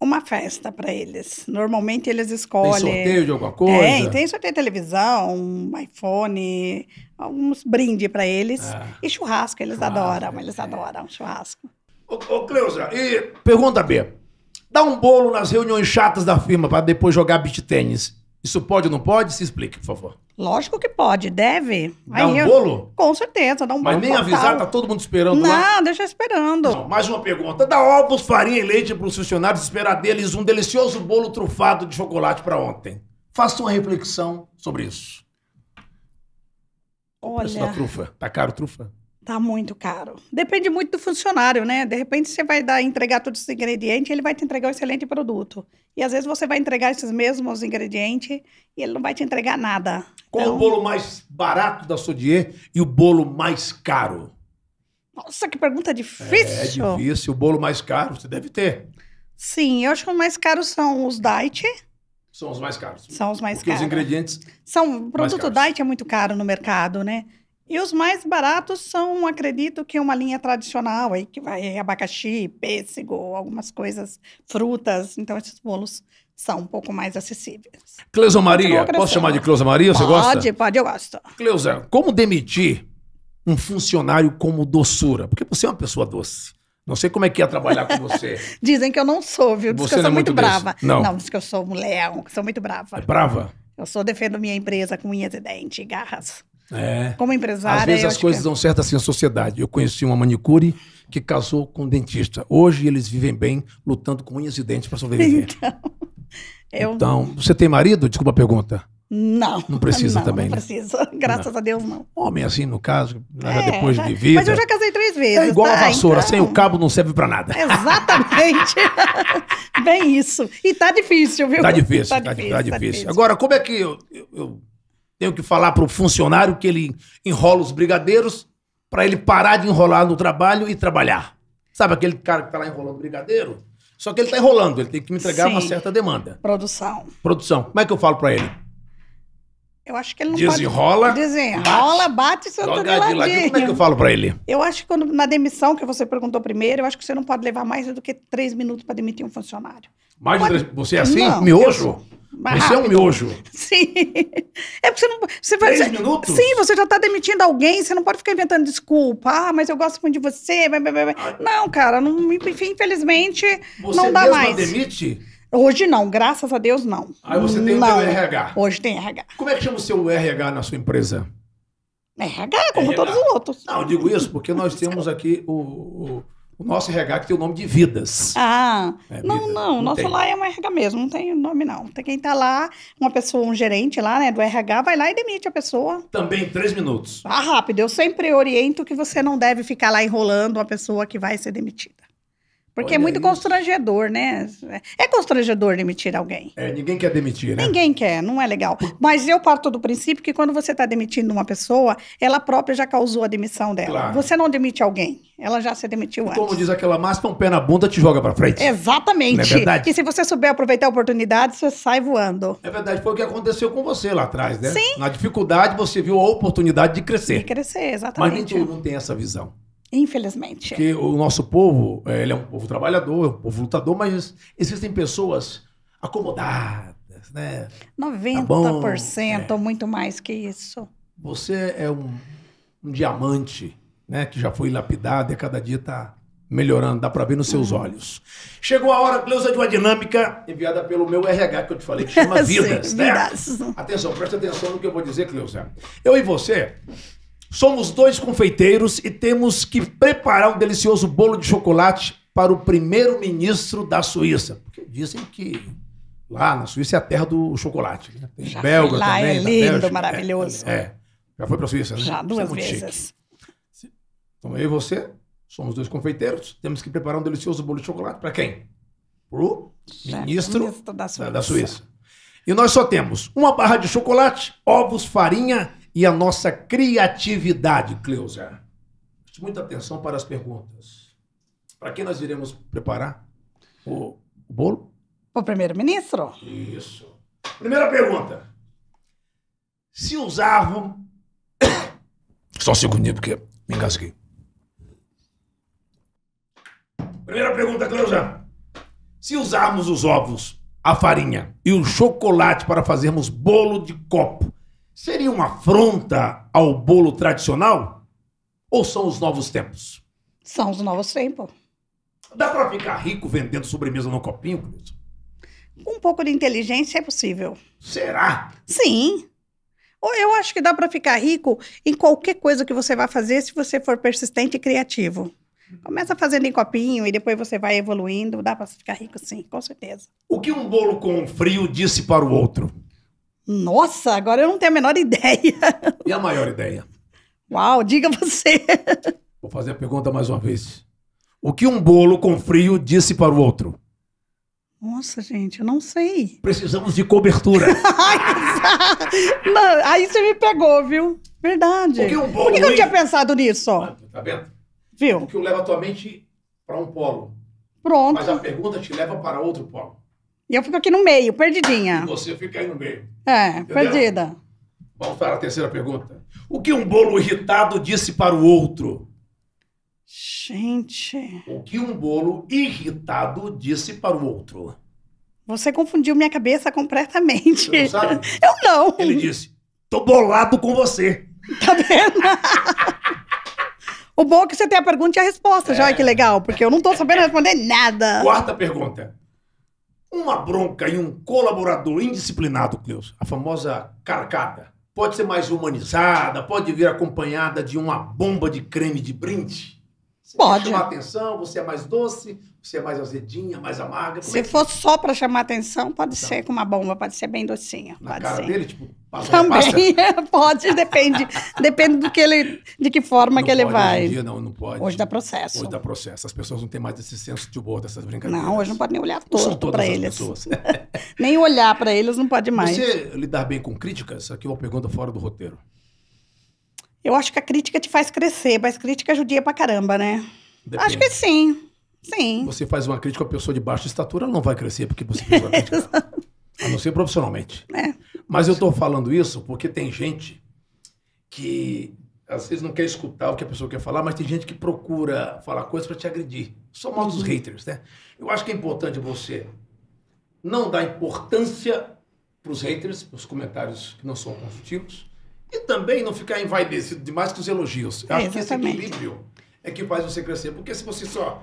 Uma festa para eles. Normalmente eles escolhem. Tem sorteio de alguma coisa? Tem, tem sorteio de televisão, um iPhone, alguns brinde para eles. É. E churrasco, eles adoram, eles é. adoram churrasco. Ô, ô Cleusa, e pergunta B. Dá um bolo nas reuniões chatas da firma para depois jogar beach tênis. Isso pode ou não pode? Se explique, por favor. Lógico que pode, deve. Dá Aí um eu... bolo? Com certeza, dá um Mas bolo. Mas nem avisar, tá todo mundo esperando não, lá? Não, deixa esperando. Não, mais uma pergunta. Dá ovos, farinha e leite para os funcionários esperar deles um delicioso bolo trufado de chocolate para ontem. Faça uma reflexão sobre isso. Olha, preço da trufa? Tá caro trufa? Tá muito caro. Depende muito do funcionário, né? De repente você vai dar, entregar todos os ingredientes, ele vai te entregar um excelente produto. E às vezes você vai entregar esses mesmos ingredientes e ele não vai te entregar nada. Qual então... o bolo mais barato da Sodier e o bolo mais caro? Nossa, que pergunta difícil. É, é, difícil. O bolo mais caro você deve ter. Sim, eu acho que o mais caro são os diet são os mais caros. São os mais Porque caros. os ingredientes. São, o produto diet é muito caro no mercado, né? E os mais baratos são, acredito que uma linha tradicional aí, que vai é abacaxi, pêssego, algumas coisas, frutas. Então, esses bolos são um pouco mais acessíveis. Cleusa Maria, posso chamar de Cleusa Maria? Você pode, gosta? Pode, pode, eu gosto. Cleusa, como demitir um funcionário como doçura? Porque você é uma pessoa doce. Não sei como é que ia trabalhar com você. Dizem que eu não sou, viu? Diz você que eu sou é muito, muito brava. Não. Não, diz que eu sou um leão. que sou muito brava. É brava? Eu sou, defendo minha empresa com unhas e dentes e garras. É. Como empresária. Às vezes as coisas que... É. dão certo assim na sociedade. Eu conheci uma manicure que casou com um dentista. Hoje eles vivem bem, lutando com unhas e dentes para sobreviver. Então, eu... então, você tem marido? Desculpa a pergunta. Não. Não precisa não, também. Não né? precisa. Graças não. a Deus, não. Homem assim, no caso, né, é, depois de vida. Mas eu já casei três vezes. É igual tá? a vassoura, então... sem o cabo não serve pra nada. Exatamente. Bem isso. E tá difícil, viu? Tá difícil, tá, tá, difícil, tá, tá difícil. difícil, Agora, como é que eu, eu, eu tenho que falar pro funcionário que ele enrola os brigadeiros para ele parar de enrolar no trabalho e trabalhar? Sabe aquele cara que tá lá enrolando o brigadeiro? Só que ele tá enrolando, ele tem que me entregar Sim. uma certa demanda. Produção. Produção. Como é que eu falo para ele? Eu acho que ele não desenrola, pode... Desenrola, bate, bate seu tuneladinho. Como é que eu falo para ele? Eu acho que quando, na demissão, que você perguntou primeiro, eu acho que você não pode levar mais do que três minutos para demitir um funcionário. Mais pode... de três... Você é assim? Não, miojo? Eu... Você é um miojo. Sim. É porque você não... Você três vai... minutos? Sim, você já está demitindo alguém, você não pode ficar inventando desculpa. Ah, mas eu gosto muito de você. Não, cara, não... infelizmente, você não dá mais. Você mesma demite? Hoje não, graças a Deus não. Aí você tem não. o RH. Hoje tem RH. Como é que chama o seu RH na sua empresa? RH, como RH. todos os outros. Não, eu digo isso porque nós temos aqui o, o, o, nosso RH que tem o nome de Vidas. Ah, é, não, vida. não, não. Nosso tem. lá é um RH mesmo, não tem nome não. Tem quem tá lá, uma pessoa, um gerente lá, né, do RH, vai lá e demite a pessoa. Também em três minutos. Ah, rápido. Eu sempre oriento que você não deve ficar lá enrolando uma pessoa que vai ser demitida. Porque Olha é muito isso. constrangedor, né? É constrangedor demitir alguém. É, ninguém quer demitir, né? Ninguém quer, não é legal. Mas eu parto do princípio que quando você está demitindo uma pessoa, ela própria já causou a demissão dela. Claro. Você não demite alguém, ela já se demitiu antes. Como diz aquela máscara um pé na bunda te joga para frente. Exatamente. Não é verdade? E se você souber aproveitar a oportunidade, você sai voando. É verdade, foi o que aconteceu com você lá atrás, né? Sim. Na dificuldade, você viu a oportunidade de crescer. De crescer, exatamente. Mas a gente não tem essa visão. Infelizmente. Porque o nosso povo, é, ele é um povo trabalhador, é um povo lutador, mas existem pessoas acomodadas, né? 90% tá é. ou muito mais que isso. É. Você é um, um diamante, né? Que já foi lapidado e cada dia está melhorando, dá para ver nos seus uhum. olhos. Chegou a hora, Cleusa, de uma dinâmica enviada pelo meu RH, que eu te falei, que chama Vidas, Sim, né? Vidas. Atenção, presta atenção no que eu vou dizer, Cleusa. Eu e você Somos dois confeiteiros e temos que preparar um delicioso bolo de chocolate para o primeiro-ministro da Suíça. Porque dizem que lá na Suíça é a terra do chocolate. Né? Tem já belga lá, também. É lindo, maravilhoso. É, é. Já foi para a Suíça, né? Já é duas é vezes. Chique. Então eu e você somos dois confeiteiros, temos que preparar um delicioso bolo de chocolate para quem? Para o ministro, ministro da Suíça. da Suíça. E nós só temos uma barra de chocolate, ovos, farinha e a nossa criatividade, Cleusa? Preste muita atenção para as perguntas. Para quem nós iremos preparar o, o bolo? O primeiro-ministro. Isso. Primeira pergunta. Se usavam. Só um segundinho, porque me engasguei. Primeira pergunta, Cleusa. Se usarmos os ovos, a farinha e o chocolate para fazermos bolo de copo, seria uma afronta ao bolo tradicional? Ou são os novos tempos? São os novos tempos. Dá para ficar rico vendendo sobremesa no copinho, Cleiton? Com um pouco de inteligência é possível. Será? Sim. Eu acho que dá para ficar rico em qualquer coisa que você vai fazer se você for persistente e criativo. Começa fazendo em copinho e depois você vai evoluindo. Dá para ficar rico, sim, com certeza. O que um bolo com frio disse para o outro? Nossa, agora eu não tenho a menor ideia. E a maior ideia? Uau, diga você. Vou fazer a pergunta mais uma vez. O que um bolo com frio disse para o outro? Nossa, gente, eu não sei. Precisamos de cobertura. não, aí você me pegou, viu? Verdade. um bolo Por que, eu não tinha pensado nisso? Ah, tá vendo? Viu? que leva a tua mente para um polo. Pronto. Mas a pergunta te leva para outro polo. E eu fico aqui no meio, perdidinha. E você fica aí no meio. É, entendeu? perdida. Vamos para a terceira pergunta. O que um bolo irritado disse para o outro? Gente. O que um bolo irritado disse para o outro? Você confundiu minha cabeça completamente. Você não sabe? Eu não. Ele disse: tô bolado com você. Tá vendo? o bom é que você tem a pergunta e a resposta, é. já que legal, porque eu não tô sabendo responder nada. Quarta pergunta uma bronca em um colaborador indisciplinado, Cleus, a famosa carcada, pode ser mais humanizada, pode vir acompanhada de uma bomba de creme de brinde você Pode. chamar atenção, você é mais doce, você é mais azedinha, mais amarga. Se é for só para chamar atenção, pode então, ser com uma bomba, pode ser bem docinha. Na pode cara ser. dele, tipo, passa Também pode, depende. depende do que ele, de que forma não que ele vai. Hoje dia, não, não pode. Hoje dá processo. Hoje dá processo. As pessoas não têm mais esse senso de humor dessas brincadeiras. Não, hoje não pode nem olhar torto para eles. nem olhar para eles não pode mais. Você lidar bem com críticas? Aqui é uma pergunta fora do roteiro. Eu acho que a crítica te faz crescer, mas crítica judia pra caramba, né? Depende. Acho que sim. Sim. Você faz uma crítica a pessoa de baixa estatura, ela não vai crescer porque você fez uma crítica. a não ser profissionalmente. É. Mas eu estou falando isso porque tem gente que às vezes não quer escutar o que a pessoa quer falar, mas tem gente que procura falar coisas para te agredir. Só mal dos uhum. haters, né? Eu acho que é importante você não dar importância para os haters, para os comentários que não são construtivos, e também não ficar envaidecido demais com os elogios. Eu é, acho que esse equilíbrio é que faz você crescer. Porque se você só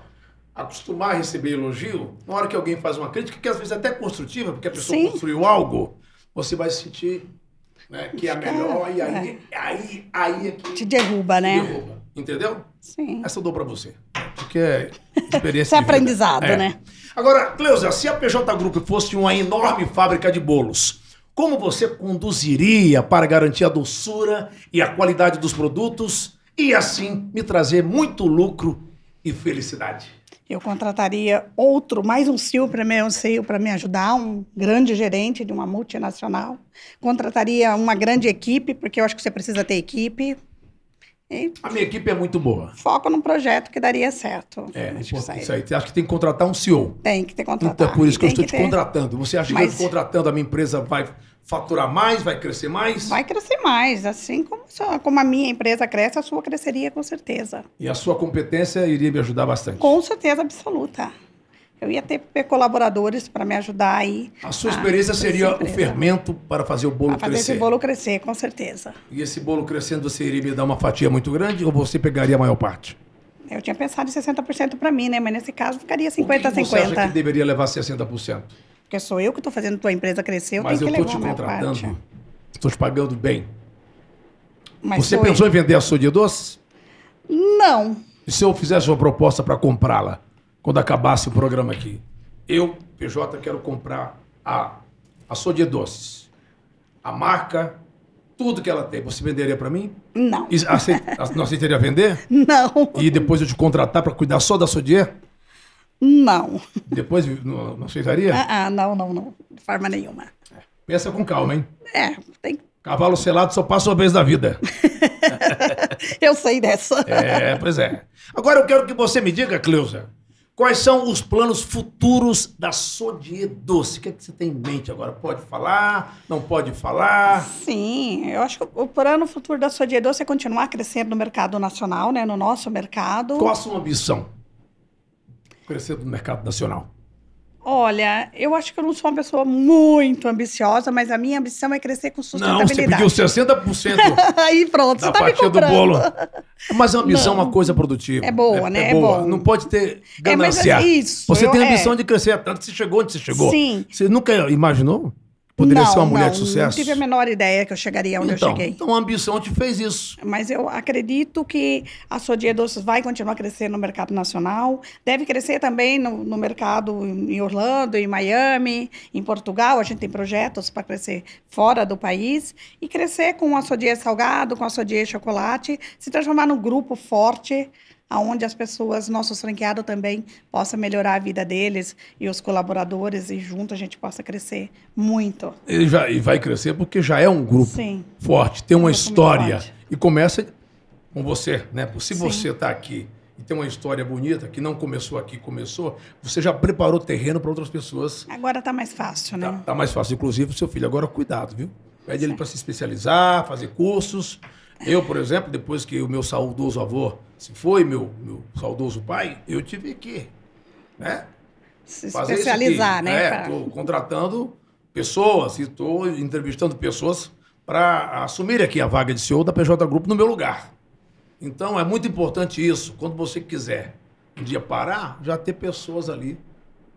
acostumar a receber elogio, na hora que alguém faz uma crítica, que às vezes é até construtiva, porque a pessoa Sim. construiu algo, você vai sentir né, que é melhor, e aí, é. aí, aí é que... Te derruba, né? Te derruba, entendeu? Sim. Essa eu dou pra você, porque é experiência... Isso é aprendizado, é. né? Agora, Cleusa, se a PJ Group fosse uma enorme fábrica de bolos, como você conduziria para garantir a doçura e a qualidade dos produtos e assim me trazer muito lucro e felicidade? Eu contrataria outro, mais um CEO para me, um me ajudar, um grande gerente de uma multinacional. Contrataria uma grande equipe, porque eu acho que você precisa ter equipe. E a minha equipe é muito boa. Foco num projeto que daria certo. É, acho isso, aí. Acho que tem que contratar um CEO. Tem que ter então, contratado. Então, por isso que eu estou que te ter... contratando. Você acha Mas... que eu contratando a minha empresa vai faturar mais, vai crescer mais? Vai crescer mais. Assim como, como a minha empresa cresce, a sua cresceria com certeza. E a sua competência iria me ajudar bastante? Com certeza absoluta eu ia ter colaboradores para me ajudar aí. A sua experiência a seria o fermento para fazer o bolo para fazer crescer? fazer esse bolo crescer, com certeza. E esse bolo crescendo, você iria me dar uma fatia muito grande ou você pegaria a maior parte? Eu tinha pensado em 60% para mim, né? Mas nesse caso ficaria 50-50. Você 50? acha que deveria levar 60%? Porque sou eu que estou fazendo tua empresa crescer, eu Mas tenho eu que levar Mas eu estou te contratando, estou te pagando bem. Mas você pensou eu. em vender a de doce? Não. E se eu fizesse uma proposta para comprá-la? quando acabasse o programa aqui. Eu, PJ, quero comprar a Açougue de Doces, a marca, tudo que ela tem. Você venderia para mim? Não. E aceit... não aceitaria vender? Não. E depois eu te contratar para cuidar só da Açougue? Não. Depois não, não aceitaria? Ah, ah, não, não, não. De forma nenhuma. É. Pensa com calma, hein? É, tem Cavalo selado só passa uma vez na vida. eu sei dessa. É, pois é. Agora eu quero que você me diga, Cleusa. Quais são os planos futuros da Sodie Doce? O que, é que você tem em mente agora? Pode falar? Não pode falar? Sim, eu acho que o plano futuro da Sodie Doce é continuar crescendo no mercado nacional, né, no nosso mercado. Qual a sua ambição? Crescer no mercado nacional. Olha, eu acho que eu não sou uma pessoa muito ambiciosa, mas a minha ambição é crescer com sustentabilidade. Não, você pediu 60%. Aí pronto, da você tá me comprando. do bolo. Mas a ambição não. é uma coisa produtiva. É boa, é, é né? É, boa. bom. Não pode ter ganância. É, mas é isso, você eu, tem a ambição é. de crescer tanto que você chegou onde você chegou. Sim. Você nunca imaginou? Poderia não, ser uma mulher não, de sucesso? Não tive a menor ideia que eu chegaria onde então, eu cheguei. Então, a ambição te fez isso. Mas eu acredito que a Sodia Doces vai continuar a crescer no mercado nacional. Deve crescer também no, no mercado em Orlando, em Miami, em Portugal. A gente tem projetos para crescer fora do país. E crescer com a Sodia Salgado, com a Sodia Chocolate. Se transformar num grupo forte aonde as pessoas, nossos franqueados também, possa melhorar a vida deles e os colaboradores e junto a gente possa crescer muito. E, já, e vai crescer porque já é um grupo Sim. forte, tem uma história e começa com você, né? Se Sim. você está aqui e tem uma história bonita que não começou aqui, começou, você já preparou terreno para outras pessoas. Agora está mais fácil, né? está tá, mais fácil, inclusive seu filho. Agora cuidado, viu? Pede ele para se especializar, fazer cursos. Eu, por exemplo, depois que o meu saudoso avô se foi meu, meu saudoso pai, eu tive que né? se Fazer especializar, né? Estou é, contratando pessoas, estou entrevistando pessoas para assumir aqui a vaga de CEO da PJ Grupo no meu lugar. Então é muito importante isso. Quando você quiser um dia parar, já ter pessoas ali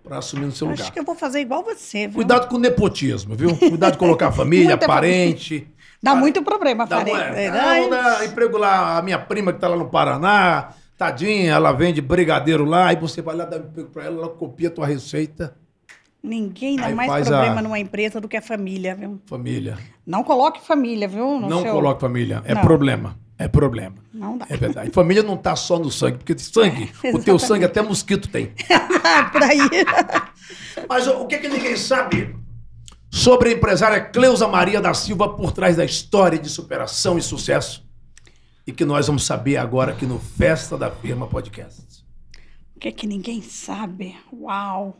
para assumir no seu Acho lugar. Acho que eu vou fazer igual você. Viu? Cuidado com o nepotismo, viu? Cuidado de colocar família, parente. Dá muito problema, Dá É, não, né? dá emprego lá, a minha prima que tá lá no Paraná, tadinha, ela vende brigadeiro lá, aí você vai lá dar emprego pra ela, ela copia a tua receita. Ninguém dá mais problema a... numa empresa do que a família, viu? Família. Não coloque família, viu? No não seu... coloque família, é não. problema. É problema. Não dá. É verdade. Família não tá só no sangue, porque sangue, é, o teu sangue até mosquito tem. Por aí. Mas o que, que ninguém sabe sobre a empresária Cleusa Maria da Silva por trás da história de superação e sucesso e que nós vamos saber agora aqui no Festa da Firma Podcast. O que é que ninguém sabe? Uau!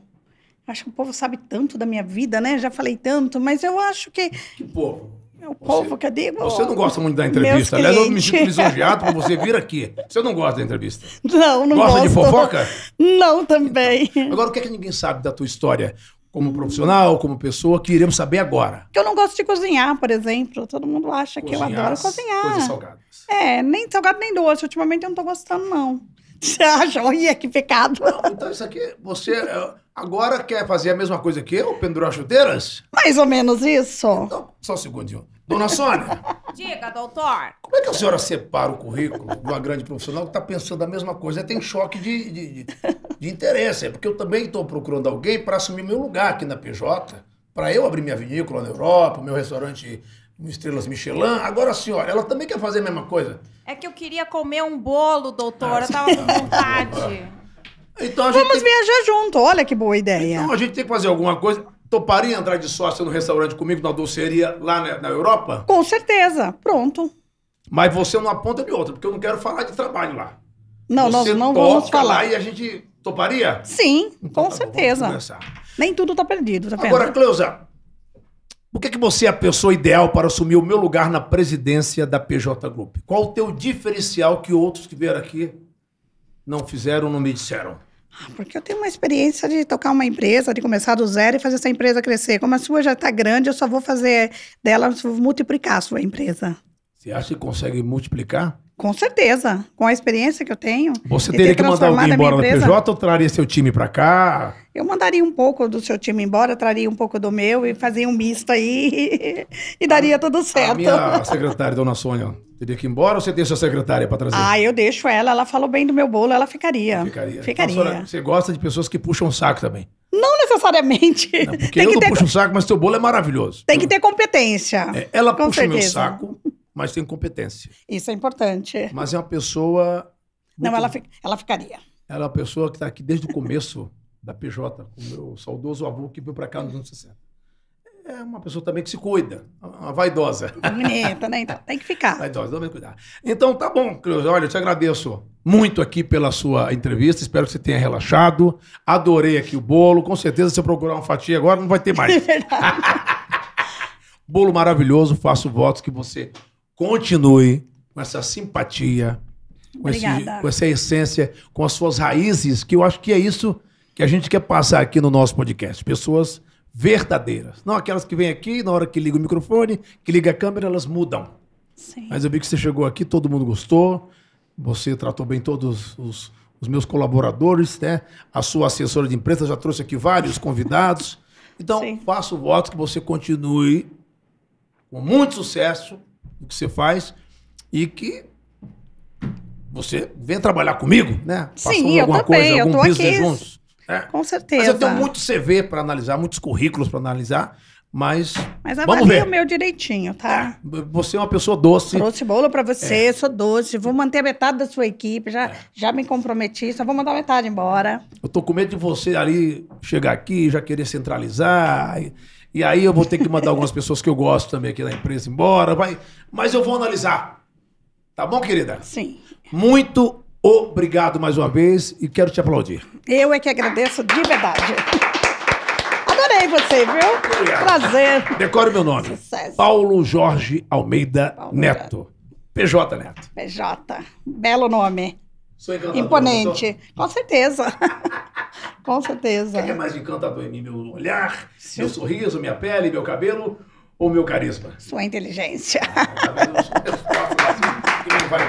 Acho que o povo sabe tanto da minha vida, né? Já falei tanto, mas eu acho que. Que povo? É o povo, você, cadê? Você não gosta muito da entrevista. Aliás, eu me sinto lisonjeado por você vir aqui. Você não gosta da entrevista? Não, não gosta gosto. Gosta de fofoca? Não, também. Então, agora, o que é que ninguém sabe da tua história? como profissional, como pessoa, que iremos saber agora. Que eu não gosto de cozinhar, por exemplo. Todo mundo acha cozinhar, que eu adoro cozinhar. Coisas salgadas. É, nem salgado nem doce. Ultimamente eu não tô gostando, não. Você acha? Olha que pecado. Não, então isso aqui, você é, agora quer fazer a mesma coisa que eu, pendurar chuteiras? Mais ou menos isso. Então, só um segundinho. Dona Sônia. Diga, doutor. Como é que a senhora separa o currículo de uma grande profissional que está pensando a mesma coisa? Tem choque de, de, de, de interesse. É porque eu também estou procurando alguém para assumir meu lugar aqui na PJ, para eu abrir minha vinícola na Europa, meu restaurante Estrelas Michelin. Agora a assim, senhora, ela também quer fazer a mesma coisa? É que eu queria comer um bolo, doutora. Ah, eu tava com ah, vontade. Então, Vamos tem... viajar junto, olha que boa ideia. Então a gente tem que fazer alguma coisa. Toparia entrar de sócio no restaurante comigo, na doceria lá na, na Europa? Com certeza, pronto. Mas você não aponta de outra, porque eu não quero falar de trabalho lá. Não, você nós não toca vamos falar. lá e a gente Toparia? Sim, então, com tá certeza. Bom, Nem tudo tá perdido, tá Agora, vendo? Cleusa, por que, é que você é a pessoa ideal para assumir o meu lugar na presidência da PJ Group? Qual o teu diferencial que outros que vieram aqui não fizeram, não me disseram? Ah, porque eu tenho uma experiência de tocar uma empresa, de começar do zero e fazer essa empresa crescer. Como a sua já está grande, eu só vou fazer dela multiplicar a sua empresa. Você acha que consegue multiplicar? Com certeza. Com a experiência que eu tenho. Você teria que mandar alguém embora da PJ ou traria seu time para cá? Eu mandaria um pouco do seu time embora, traria um pouco do meu e fazia um misto aí e daria a, tudo certo. A minha secretária, dona Sônia, teria que ir embora ou você tem sua secretária para trazer? Ah, eu deixo ela. Ela falou bem do meu bolo, ela ficaria. Ficaria. ficaria. Então, senhora, você gosta de pessoas que puxam o saco também? Não necessariamente. Não, porque Tem eu que não ter... puxo o saco, mas seu bolo é maravilhoso. Tem que ter competência. É, ela Com puxa o meu saco mas tem competência. Isso é importante. Mas é uma pessoa. Não, ela, ela ficaria. Ela é uma pessoa que está aqui desde o começo da PJ, com o meu saudoso avô que veio para cá nos anos 60. É uma pessoa também que se cuida, uma vaidosa. Bonita, né? Então, tem que ficar. Vaidosa, também cuidar. Então, tá bom, Cleusa. Olha, eu te agradeço muito aqui pela sua entrevista. Espero que você tenha relaxado. Adorei aqui o bolo. Com certeza, se eu procurar uma fatia agora, não vai ter mais. É verdade. bolo maravilhoso. Faço votos que você Continue com essa simpatia, com, esse, com, essa essência, com as suas raízes, que eu acho que é isso que a gente quer passar aqui no nosso podcast. Pessoas verdadeiras. Não aquelas que vêm aqui, na hora que liga o microfone, que liga a câmera, elas mudam. Sim. Mas eu vi que você chegou aqui, todo mundo gostou, você tratou bem todos os, os meus colaboradores, né? A sua assessora de imprensa já trouxe aqui vários convidados. Então, Sim. faço voto que você continue com muito sucesso do que você faz e que você venha trabalhar comigo, né? Sim, eu alguma também, coisa, algum eu tô aqui. Juntos, né? Com certeza. Mas eu tenho muito CV para analisar, muitos currículos para analisar. Mas. Mas ver. o meu direitinho, tá? É, você é uma pessoa doce. Trouxe bolo para você, é. sou doce. Vou manter a metade da sua equipe. Já, é. já me comprometi, só vou mandar metade embora. Eu tô com medo de você ali chegar aqui, já querer centralizar. E e aí eu vou ter que mandar algumas pessoas que eu gosto também aqui da empresa embora. Vai, mas eu vou analisar. Tá bom, querida? Sim. Muito obrigado mais uma vez e quero te aplaudir. Eu é que agradeço de verdade. Adorei você, viu? Obrigado. Prazer. Decore meu nome. Sucesso. Paulo Jorge Almeida Paulo Neto. PJ Neto. PJ. Belo nome. Sou encantador. Imponente, sou... com certeza. com certeza. O que é mais encantador em mim? Meu olhar, Sim. meu sorriso, minha pele, meu cabelo ou meu carisma? Sua inteligência. que não vai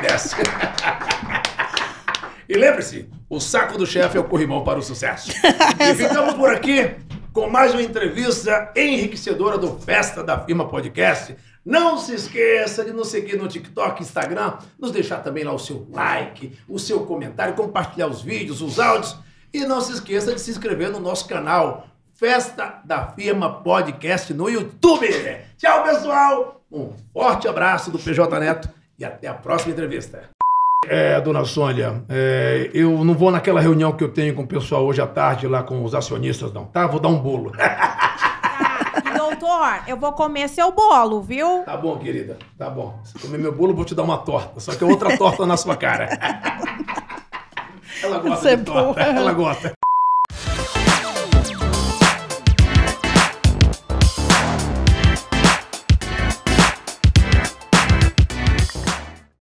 E lembre-se, o saco do chefe é o corrimão para o sucesso. E ficamos por aqui com mais uma entrevista enriquecedora do Festa da Firma Podcast. Não se esqueça de nos seguir no TikTok, Instagram, nos deixar também lá o seu like, o seu comentário, compartilhar os vídeos, os áudios. E não se esqueça de se inscrever no nosso canal Festa da Firma Podcast no YouTube. Tchau, pessoal! Um forte abraço do PJ Neto e até a próxima entrevista. É, dona Sônia, é, eu não vou naquela reunião que eu tenho com o pessoal hoje à tarde lá com os acionistas, não, tá? Vou dar um bolo. Arthur, eu vou comer seu bolo, viu? Tá bom, querida. Tá bom. Se comer meu bolo, eu vou te dar uma torta. Só que é outra torta na sua cara. Ela gosta Você de torta. É ela gosta.